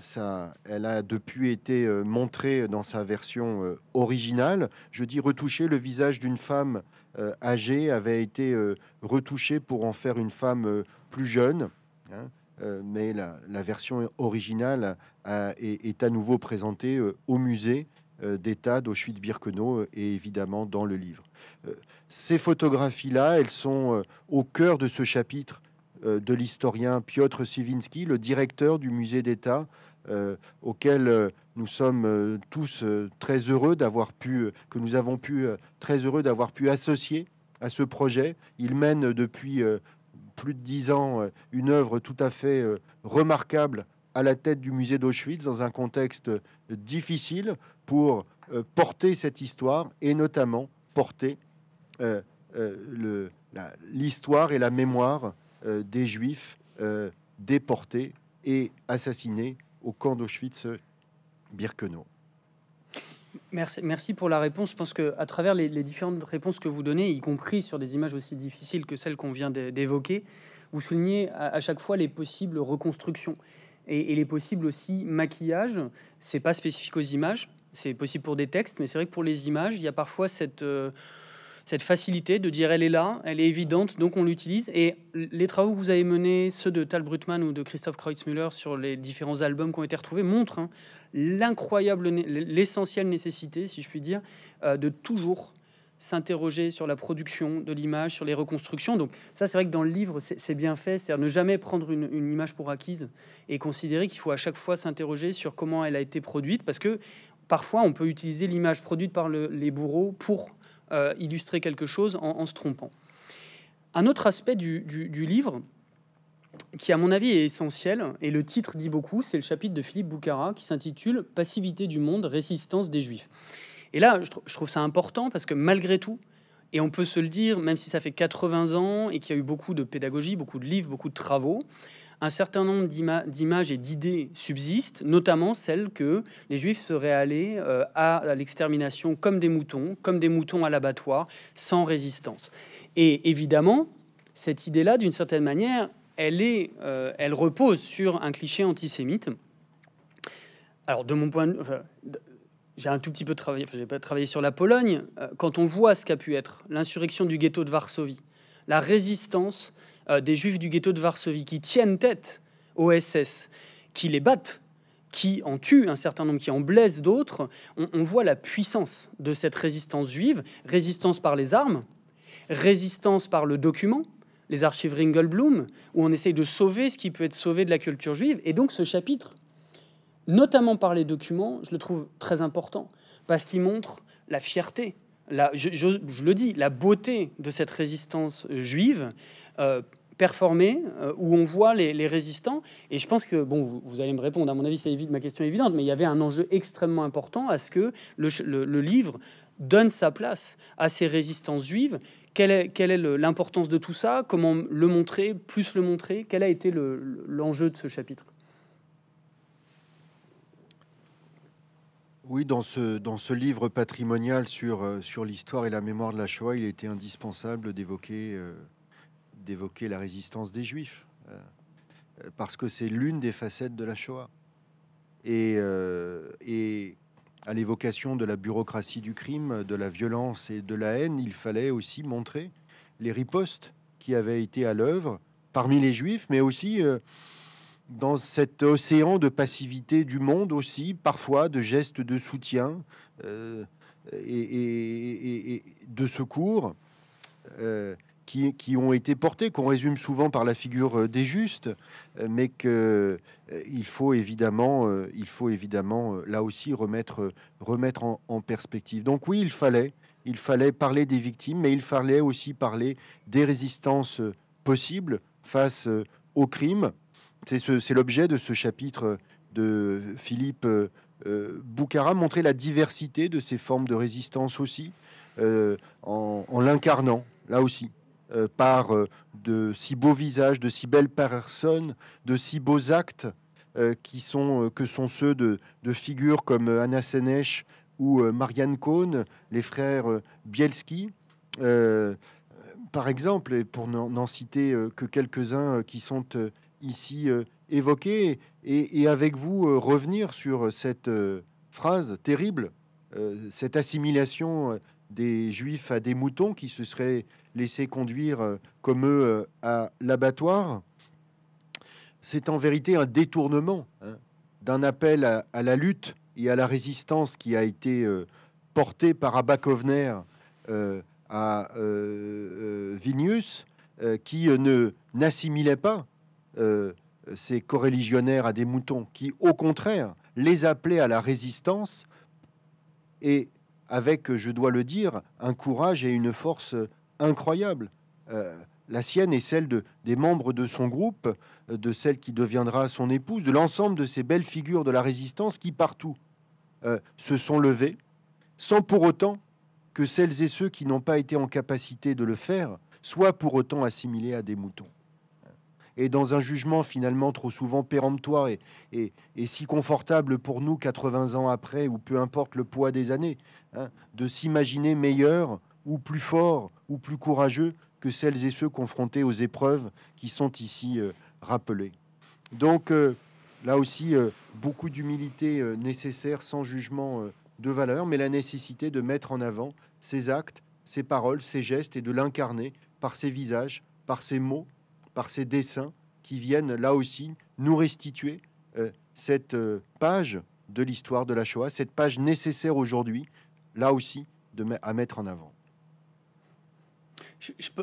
ça, elle a depuis été euh, montrée dans sa version euh, originale. Je dis retouchée, le visage d'une femme euh, âgée avait été retouché pour en faire une femme plus jeune. Hein. mais la, version originale est, est, à nouveau présentée au musée d'État d'Auschwitz-Birkenau et évidemment dans le livre. Ces photographies-là, elles sont au cœur de ce chapitre euh, de l'historien Piotr Sivinski, le directeur du musée d'État, euh, auquel euh, nous sommes tous très heureux d'avoir pu, que nous avons pu très heureux d'avoir pu associer à ce projet. Il mène depuis plus de dix ans une œuvre tout à fait remarquable à la tête du musée d'Auschwitz dans un contexte difficile pour porter cette histoire et notamment porter l'histoire et la mémoire euh, des Juifs euh, déportés et assassinés au camp d'Auschwitz-Birkenau. Merci, merci, pour la réponse. Je pense que à travers les, différentes réponses que vous donnez, y compris sur des images aussi difficiles que celles qu'on vient d'évoquer, vous soulignez à, chaque fois les possibles reconstructions et, les possibles aussi maquillages. C'est pas spécifique aux images, c'est possible pour des textes, mais c'est vrai que pour les images, il y a parfois cette euh, cette facilité de dire elle est là, elle est évidente, donc on l'utilise. Et les travaux que vous avez menés, ceux de Tal Brutman ou de Christophe Kreutzmüller sur les différents albums qui ont été retrouvés, montrent hein, l'incroyable, l'essentielle nécessité, si je puis dire, euh, de toujours s'interroger sur la production de l'image, sur les reconstructions. Donc ça, c'est vrai que dans le livre, c'est bien fait, c'est-à-dire ne jamais prendre une, image pour acquise et considérer qu'il faut à chaque fois s'interroger sur comment elle a été produite, parce que parfois on peut utiliser l'image produite par les bourreaux pour euh, illustrer quelque chose en, se trompant. Un autre aspect du, livre, qui à mon avis est essentiel, et le titre dit beaucoup, c'est le chapitre de Philippe Boucara qui s'intitule Passivité du monde, résistance des juifs. Et là, je, trouve ça important parce que malgré tout, et on peut se le dire, même si ça fait 80 ans et qu'il y a eu beaucoup de pédagogie, beaucoup de livres, beaucoup de travaux, un certain nombre d'images et d'idées subsistent, notamment celle que les Juifs seraient allés euh, à l'extermination comme des moutons, comme des moutons à l'abattoir, sans résistance. Et évidemment, cette idée-là, d'une certaine manière, elle, est, euh, elle repose sur un cliché antisémite. Alors, de mon point de vue, j'ai un tout petit peu travaillé, j'ai pas travaillé sur la Pologne. Euh, quand on voit ce qu'a pu être l'insurrection du ghetto de Varsovie, la résistance euh, des juifs du ghetto de Varsovie qui tiennent tête aux SS, qui les battent, qui en tuent un certain nombre, qui en blessent d'autres, on, voit la puissance de cette résistance juive, résistance par les armes, résistance par le document, les archives Ringelblum, où on essaye de sauver ce qui peut être sauvé de la culture juive. Et donc ce chapitre, notamment par les documents, je le trouve très important, parce qu'il montre la fierté, je, le dis, la beauté de cette résistance euh, juive, euh, performer, euh, où on voit les, résistants. Et je pense que, bon, vous, allez me répondre, à mon avis, c'est évident, ma question est évidente, mais il y avait un enjeu extrêmement important à ce que le, livre donne sa place à ces résistances juives. Quelle est, quelle est l'importance de tout ça Comment le montrer Plus le montrer Quel a été l'enjeu de ce chapitre Oui, dans ce, dans ce livre patrimonial sur, euh, sur l'histoire et la mémoire de la Shoah, il était indispensable d'évoquer d'évoquer la résistance des Juifs, euh, parce que c'est l'une des facettes de la Shoah. Euh, et, à l'évocation de la bureaucratie du crime, de la violence et de la haine, il fallait aussi montrer les ripostes qui avaient été à l'œuvre parmi les Juifs, mais aussi euh, dans cet océan de passivité du monde aussi, parfois de gestes de soutien et, de secours, qui, qui, ont été portés, qu'on résume souvent par la figure euh, des justes, euh, mais qu'il faut euh, évidemment, il faut évidemment là aussi remettre, remettre en, perspective. Donc oui, il fallait, il fallait parler des victimes, mais il fallait aussi parler des résistances possibles face au crimes. C'est l'objet de ce chapitre de Philippe euh, Boukhara, montrer la diversité de ces formes de résistance aussi, en, en l'incarnant, là aussi. Euh, par euh, de si beaux visages, de si belles personnes, de si beaux actes euh, qui sont, que sont ceux de, figures comme Anna Senech ou Marianne Cohn, les frères Bielski par exemple, et pour n'en citer que quelques-uns qui sont ici évoqués, et, et, avec vous revenir sur cette phrase terrible, cette assimilation des juifs à des moutons qui se serait laisser conduire euh, comme eux euh, à l'abattoir, c'est en vérité un détournement hein, d'un appel à, la lutte et à la résistance qui a été euh, porté par Abba à euh, qui ne n'assimilait pas ses corréligionnaires à des moutons, qui au contraire les appelait à la résistance et avec, je dois le dire, un courage et une force incroyable. Euh, la sienne et celle des membres de son groupe, euh, de celle qui deviendra son épouse, de l'ensemble de ces belles figures de la résistance qui partout euh, se sont levées, sans pour autant que celles et ceux qui n'ont pas été en capacité de le faire soient pour autant assimilés à des moutons. Et dans un jugement finalement trop souvent péremptoire et, si confortable pour nous 80 ans après, ou peu importe le poids des années, hein, de s'imaginer meilleur ou plus fort ou plus courageux que celles et ceux confrontés aux épreuves qui sont ici euh, rappelées. Donc euh, là aussi, euh, beaucoup d'humilité nécessaire, sans jugement de valeur, mais la nécessité de mettre en avant ces actes, ces paroles, ces gestes et de l'incarner par ces visages, par ces mots, par ces dessins qui viennent là aussi nous restituer cette page de l'histoire de la Shoah, cette page nécessaire aujourd'hui, là aussi, de, à mettre en avant.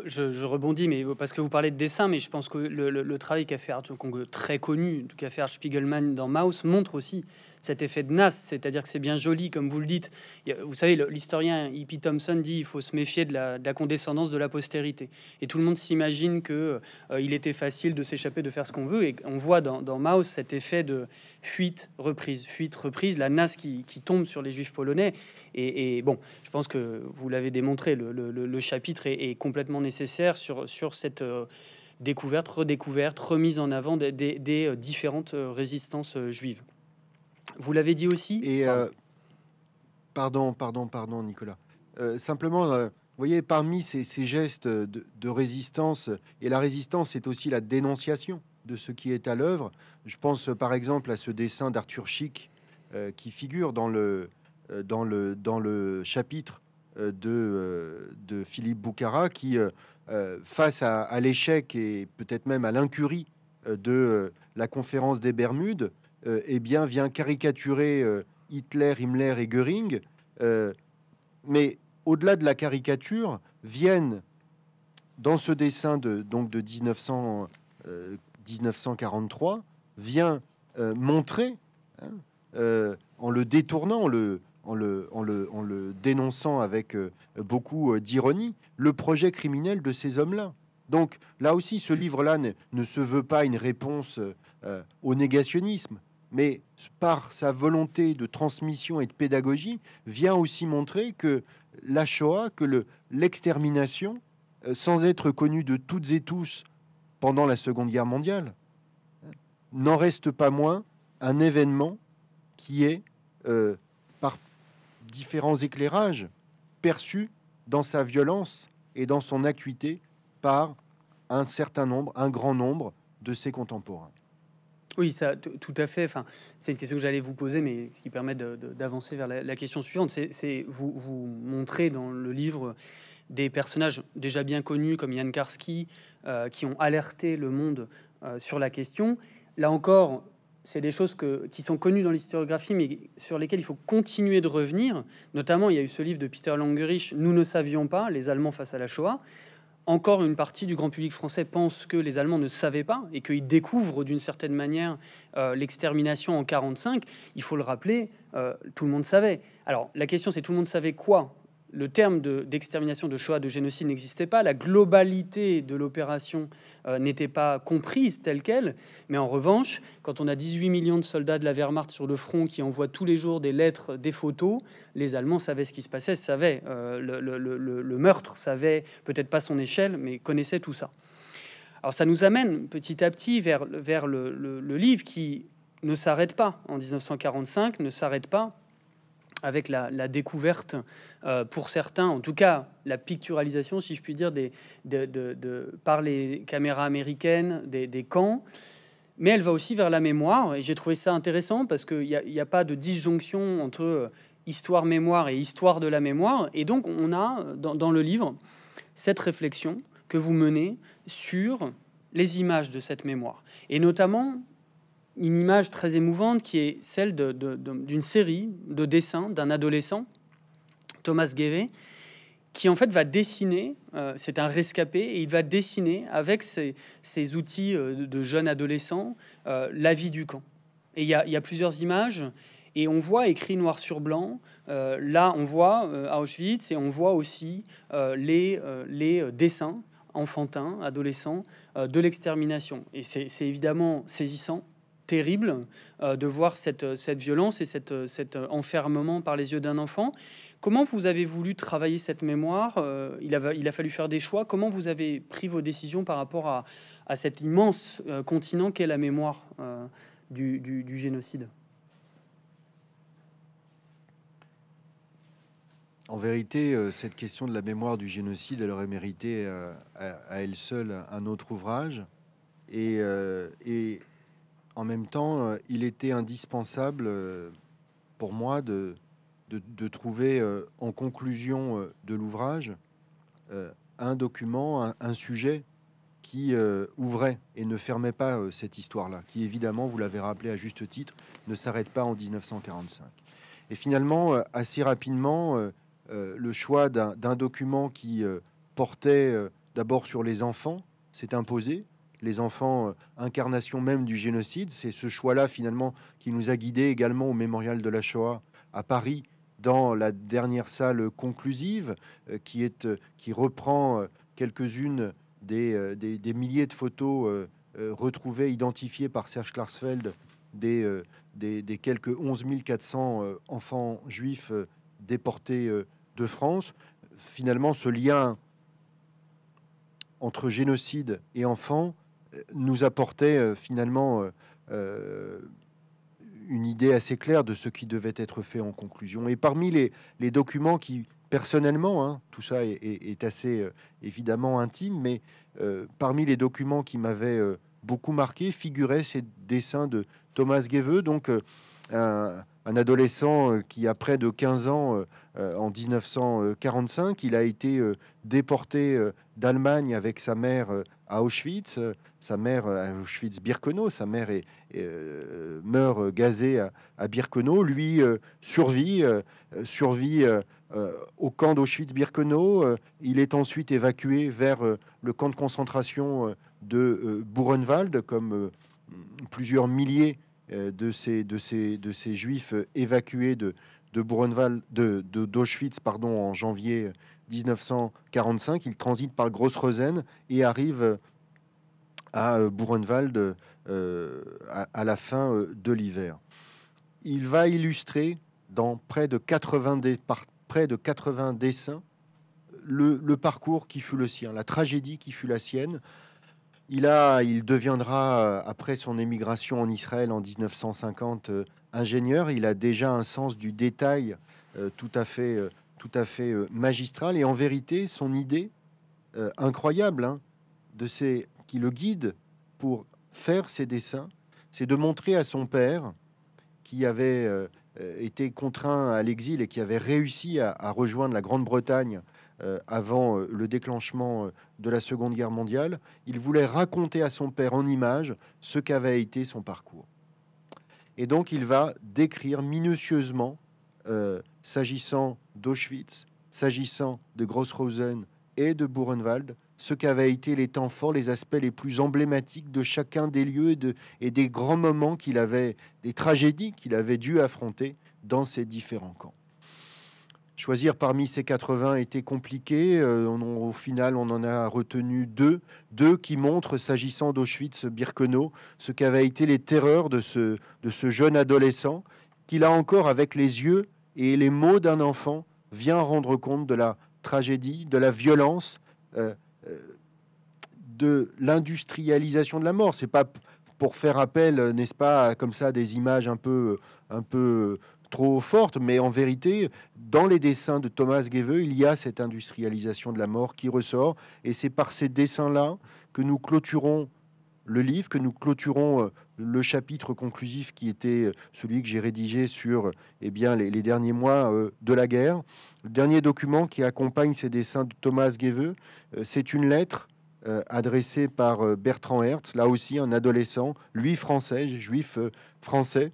Je, rebondis, mais parce que vous parlez de dessin, mais je pense que le, travail qu'a fait Arthur Kong, très connu, qu'a fait Art Spiegelman dans Mouse, montre aussi cet effet de nasse, c'est-à-dire que c'est bien joli, comme vous le dites. Vous savez, l'historien Hippie Thompson dit il faut se méfier de la, condescendance de la postérité. Et tout le monde s'imagine qu'il euh, était facile de s'échapper, de faire ce qu'on veut. Et on voit dans, dans Maus cet effet de fuite, reprise, fuite, reprise, la nasse qui, tombe sur les juifs polonais. Et, bon, je pense que vous l'avez démontré, le, chapitre est, complètement nécessaire sur, cette. Euh, découverte, redécouverte, remise en avant des euh, différentes résistances juives. Vous l'avez dit aussi. Et euh, pardon. pardon, pardon, Nicolas. Euh, simplement, euh, vous voyez, parmi ces, gestes de, résistance, et la résistance, c'est aussi la dénonciation de ce qui est à l'œuvre. Je pense par exemple à ce dessin d'Arthur Schick qui figure dans le, dans le, dans le chapitre de, de Philippe Boucara qui, face à l'échec et peut-être même à l'incurie de la conférence des Bermudes, euh, eh bien, vient caricaturer euh, Hitler, Himmler et Goering. Euh, mais au-delà de la caricature, viennent dans ce dessin de, 1943, vient montrer, hein, en le détournant, en le, dénonçant avec beaucoup d'ironie, le projet criminel de ces hommes-là. Donc là aussi, ce livre-là ne, se veut pas une réponse au négationnisme mais par sa volonté de transmission et de pédagogie, vient aussi montrer que la Shoah, que l'extermination, euh, sans être connue de toutes et tous pendant la Seconde Guerre mondiale, n'en reste pas moins un événement qui est, euh, par différents éclairages, perçu dans sa violence et dans son acuité par un certain nombre, un grand nombre de ses contemporains. Oui, ça, tout à fait. Enfin, c'est une question que j'allais vous poser, mais ce qui permet d'avancer vers la, question suivante. C'est vous, montrer dans le livre des personnages déjà bien connus comme Jan Karski, euh, qui ont alerté le monde euh, sur la question. Là encore, c'est des choses qui sont connues dans l'historiographie, mais sur lesquelles il faut continuer de revenir. Notamment, il y a eu ce livre de Peter Langerich, Nous ne savions pas, les Allemands face à la Shoah encore une partie du grand public français pense que les Allemands ne savaient pas et qu'ils découvrent d'une certaine manière euh, l'extermination en 45. Il faut le rappeler, euh, tout le monde savait. Alors la question c'est tout le monde savait quoi le terme d'extermination de, choix, de génocide n'existait pas, la globalité de l'opération euh, n'était pas comprise telle qu'elle, mais en revanche, quand on a 18 millions de soldats de la Wehrmacht sur le front qui envoient tous les jours des lettres, des photos, les Allemands savaient ce qui se passait, savaient euh, le, meurtre, savaient peut-être pas son échelle, mais connaissaient tout ça. Alors ça nous amène petit à petit vers, vers le livre qui ne s'arrête pas en 1945, ne s'arrête pas avec la, découverte, euh, pour certains, en tout cas la picturalisation, si je puis dire, des, de, par les caméras américaines des, camps. Mais elle va aussi vers la mémoire, et j'ai trouvé ça intéressant parce qu'il n'y a, pas de disjonction entre euh, histoire-mémoire et histoire de la mémoire. Et donc on a dans, dans le livre cette réflexion que vous menez sur les images de cette mémoire, et notamment une image très émouvante qui est celle d'une de, série de dessins d'un adolescent, Thomas Guévé, qui en fait va dessiner, euh, c'est un rescapé, et il va dessiner avec ses, ses outils euh, de jeune adolescent euh, la vie du camp. Et il y, y, a plusieurs images, et on voit écrit noir sur blanc, là on voit Auschwitz, et on voit aussi les, les dessins enfantins, adolescents, de l'extermination. Et c'est évidemment saisissant terrible euh, de voir cette, euh, cette violence et cette, euh, cet enfermement par les yeux d'un enfant. Comment vous avez voulu travailler cette mémoire il a, il a, fallu faire des choix. Comment vous avez pris vos décisions par rapport à, à cet immense continent qu'est la mémoire du, du, du génocide En vérité, cette question de la mémoire du génocide, elle aurait mérité à elle seule un autre ouvrage. Et, et en même temps, euh, il était indispensable euh, pour moi de, trouver euh, en conclusion de l'ouvrage un document, un, sujet qui ouvrait et ne fermait pas cette histoire-là, qui évidemment, vous l'avez rappelé à juste titre, ne s'arrête pas en 1945. Et finalement, assez rapidement, le choix d'un document qui portait d'abord sur les enfants s'est imposé, les enfants euh, incarnation même du génocide. C'est ce choix-là finalement qui nous a guidés également au mémorial de la Shoah à Paris dans la dernière salle conclusive euh, qui, est, euh, qui reprend quelques-unes des, milliers de photos retrouvées, identifiées par Serge Klarsfeld des, des, des quelques 11 400 enfants juifs déportés de France. Finalement, ce lien entre génocide et enfants nous apportait euh, finalement euh, euh, une idée assez claire de ce qui devait être fait en conclusion. Et parmi les, documents qui, personnellement, hein, tout ça est, assez évidemment intime, mais parmi les documents qui m'avaient beaucoup marqué figuraient ces dessins de Thomas Gueveux, donc un adolescent euh, qui a près de 15 ans euh, euh, en 1945. Il a été déporté d'Allemagne avec sa mère à Auschwitz. Sa mère à Auschwitz-Birkenau. Sa mère meurt gazée à, Birkenau. Lui survit, survit au camp d'Auschwitz-Birkenau. Il est ensuite évacué vers le camp de concentration de Burenwald, comme plusieurs milliers euh, de, ces, de, de ces juifs euh, évacués de, de de, d'Auschwitz pardon, en janvier 1945. Il transite par Grosse-Rosen et arrive euh, à Burenwald à, la fin de l'hiver. Il va illustrer dans près de 80, près de 80 dessins le, parcours qui fut le sien, la tragédie qui fut la sienne, il, a, il deviendra, euh, après son émigration en Israël en 1950, euh, ingénieur. Il a déjà un sens du détail euh, tout à fait, tout à fait magistral. Et en vérité, son idée incroyable hein, de qui le guide pour faire ses dessins, c'est de montrer à son père, qui avait été contraint à l'exil et qui avait réussi à rejoindre la Grande-Bretagne euh, avant euh, le déclenchement euh, de la Seconde Guerre mondiale, il voulait raconter à son père en images ce qu'avait été son parcours. Et donc il va décrire minutieusement, s'agissant d'Auschwitz, s'agissant de Gross-Rosen et de Buchenwald, ce qu'avaient été les temps forts, les aspects les plus emblématiques de chacun des lieux et des grands moments qu'il avait, des tragédies qu'il avait dû affronter dans ces différents camps. Choisir parmi ces 80 était compliqué. Euh, au final, on en a retenu deux, deux qui montrent, s'agissant d'Auschwitz-Birkenau, ce qu'avaient été les terreurs de ce, de ce jeune adolescent, qu'il a encore, avec les yeux et les mots d'un enfant, vient rendre compte de la tragédie, de la violence, euh, euh, de l'industrialisation de la mort. C'est pas pour faire appel, n'est-ce pas, comme ça, des images un peu, un peu trop forte, mais en vérité, dans les dessins de Thomas Guéveux, il y a cette industrialisation de la mort qui ressort, et c'est par ces dessins-là que nous clôturons le livre, que nous clôturons euh, le chapitre conclusif qui était euh, celui que j'ai rédigé sur eh bien, les, les, derniers mois euh, de la guerre. Le dernier document qui accompagne ces dessins de Thomas Guéveux, c'est une lettre adressée par Bertrand Hertz, là aussi un adolescent, lui français, juif français,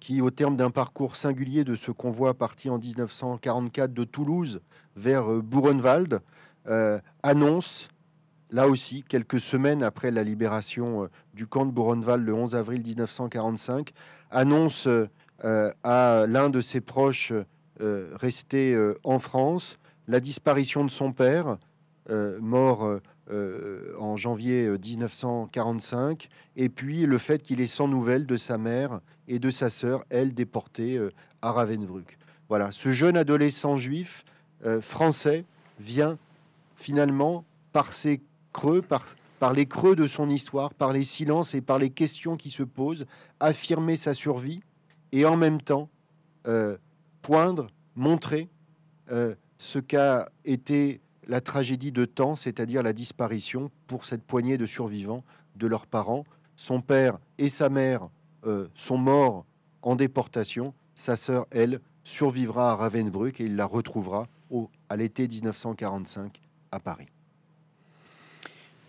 qui, au terme d'un parcours singulier de ce convoi parti en 1944 de Toulouse vers euh, Buchenwald, euh, annonce, là aussi, quelques semaines après la libération euh, du camp de Buchenwald le 11 avril 1945, annonce à l'un de ses proches restés en France la disparition de son père, mort euh, en janvier 1945, euh, et puis le fait qu'il est sans nouvelles de sa mère et de sa sœur, elle déportée euh, à Ravensbrück. Voilà, ce jeune adolescent juif français vient finalement par ses creux, par, les creux de son histoire, par les silences et par les questions qui se posent, affirmer sa survie et en même temps poindre, montrer ce qu'a été la tragédie de temps, c'est-à-dire la disparition pour cette poignée de survivants de leurs parents. Son père et sa mère euh, sont morts en déportation. Sa sœur, elle, survivra à Ravensbrück et il la retrouvera au, à l'été 1945 à Paris.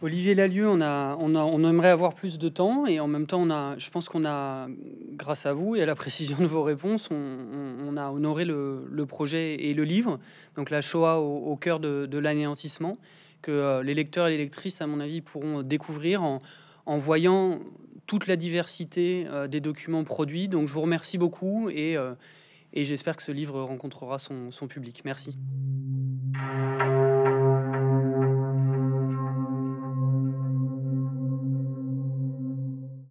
Olivier Lalieu, on, a, on, aimerait avoir plus de temps et en même temps, on a, je pense qu'on a, grâce à vous et à la précision de vos réponses, on, a honoré le, projet et le livre, donc la Shoah au, cœur de, l'anéantissement, que euh, les lecteurs et les lectrices, à mon avis, pourront découvrir en, voyant toute la diversité euh, des documents produits. Donc je vous remercie beaucoup et, euh, j'espère que ce livre rencontrera son public. Merci.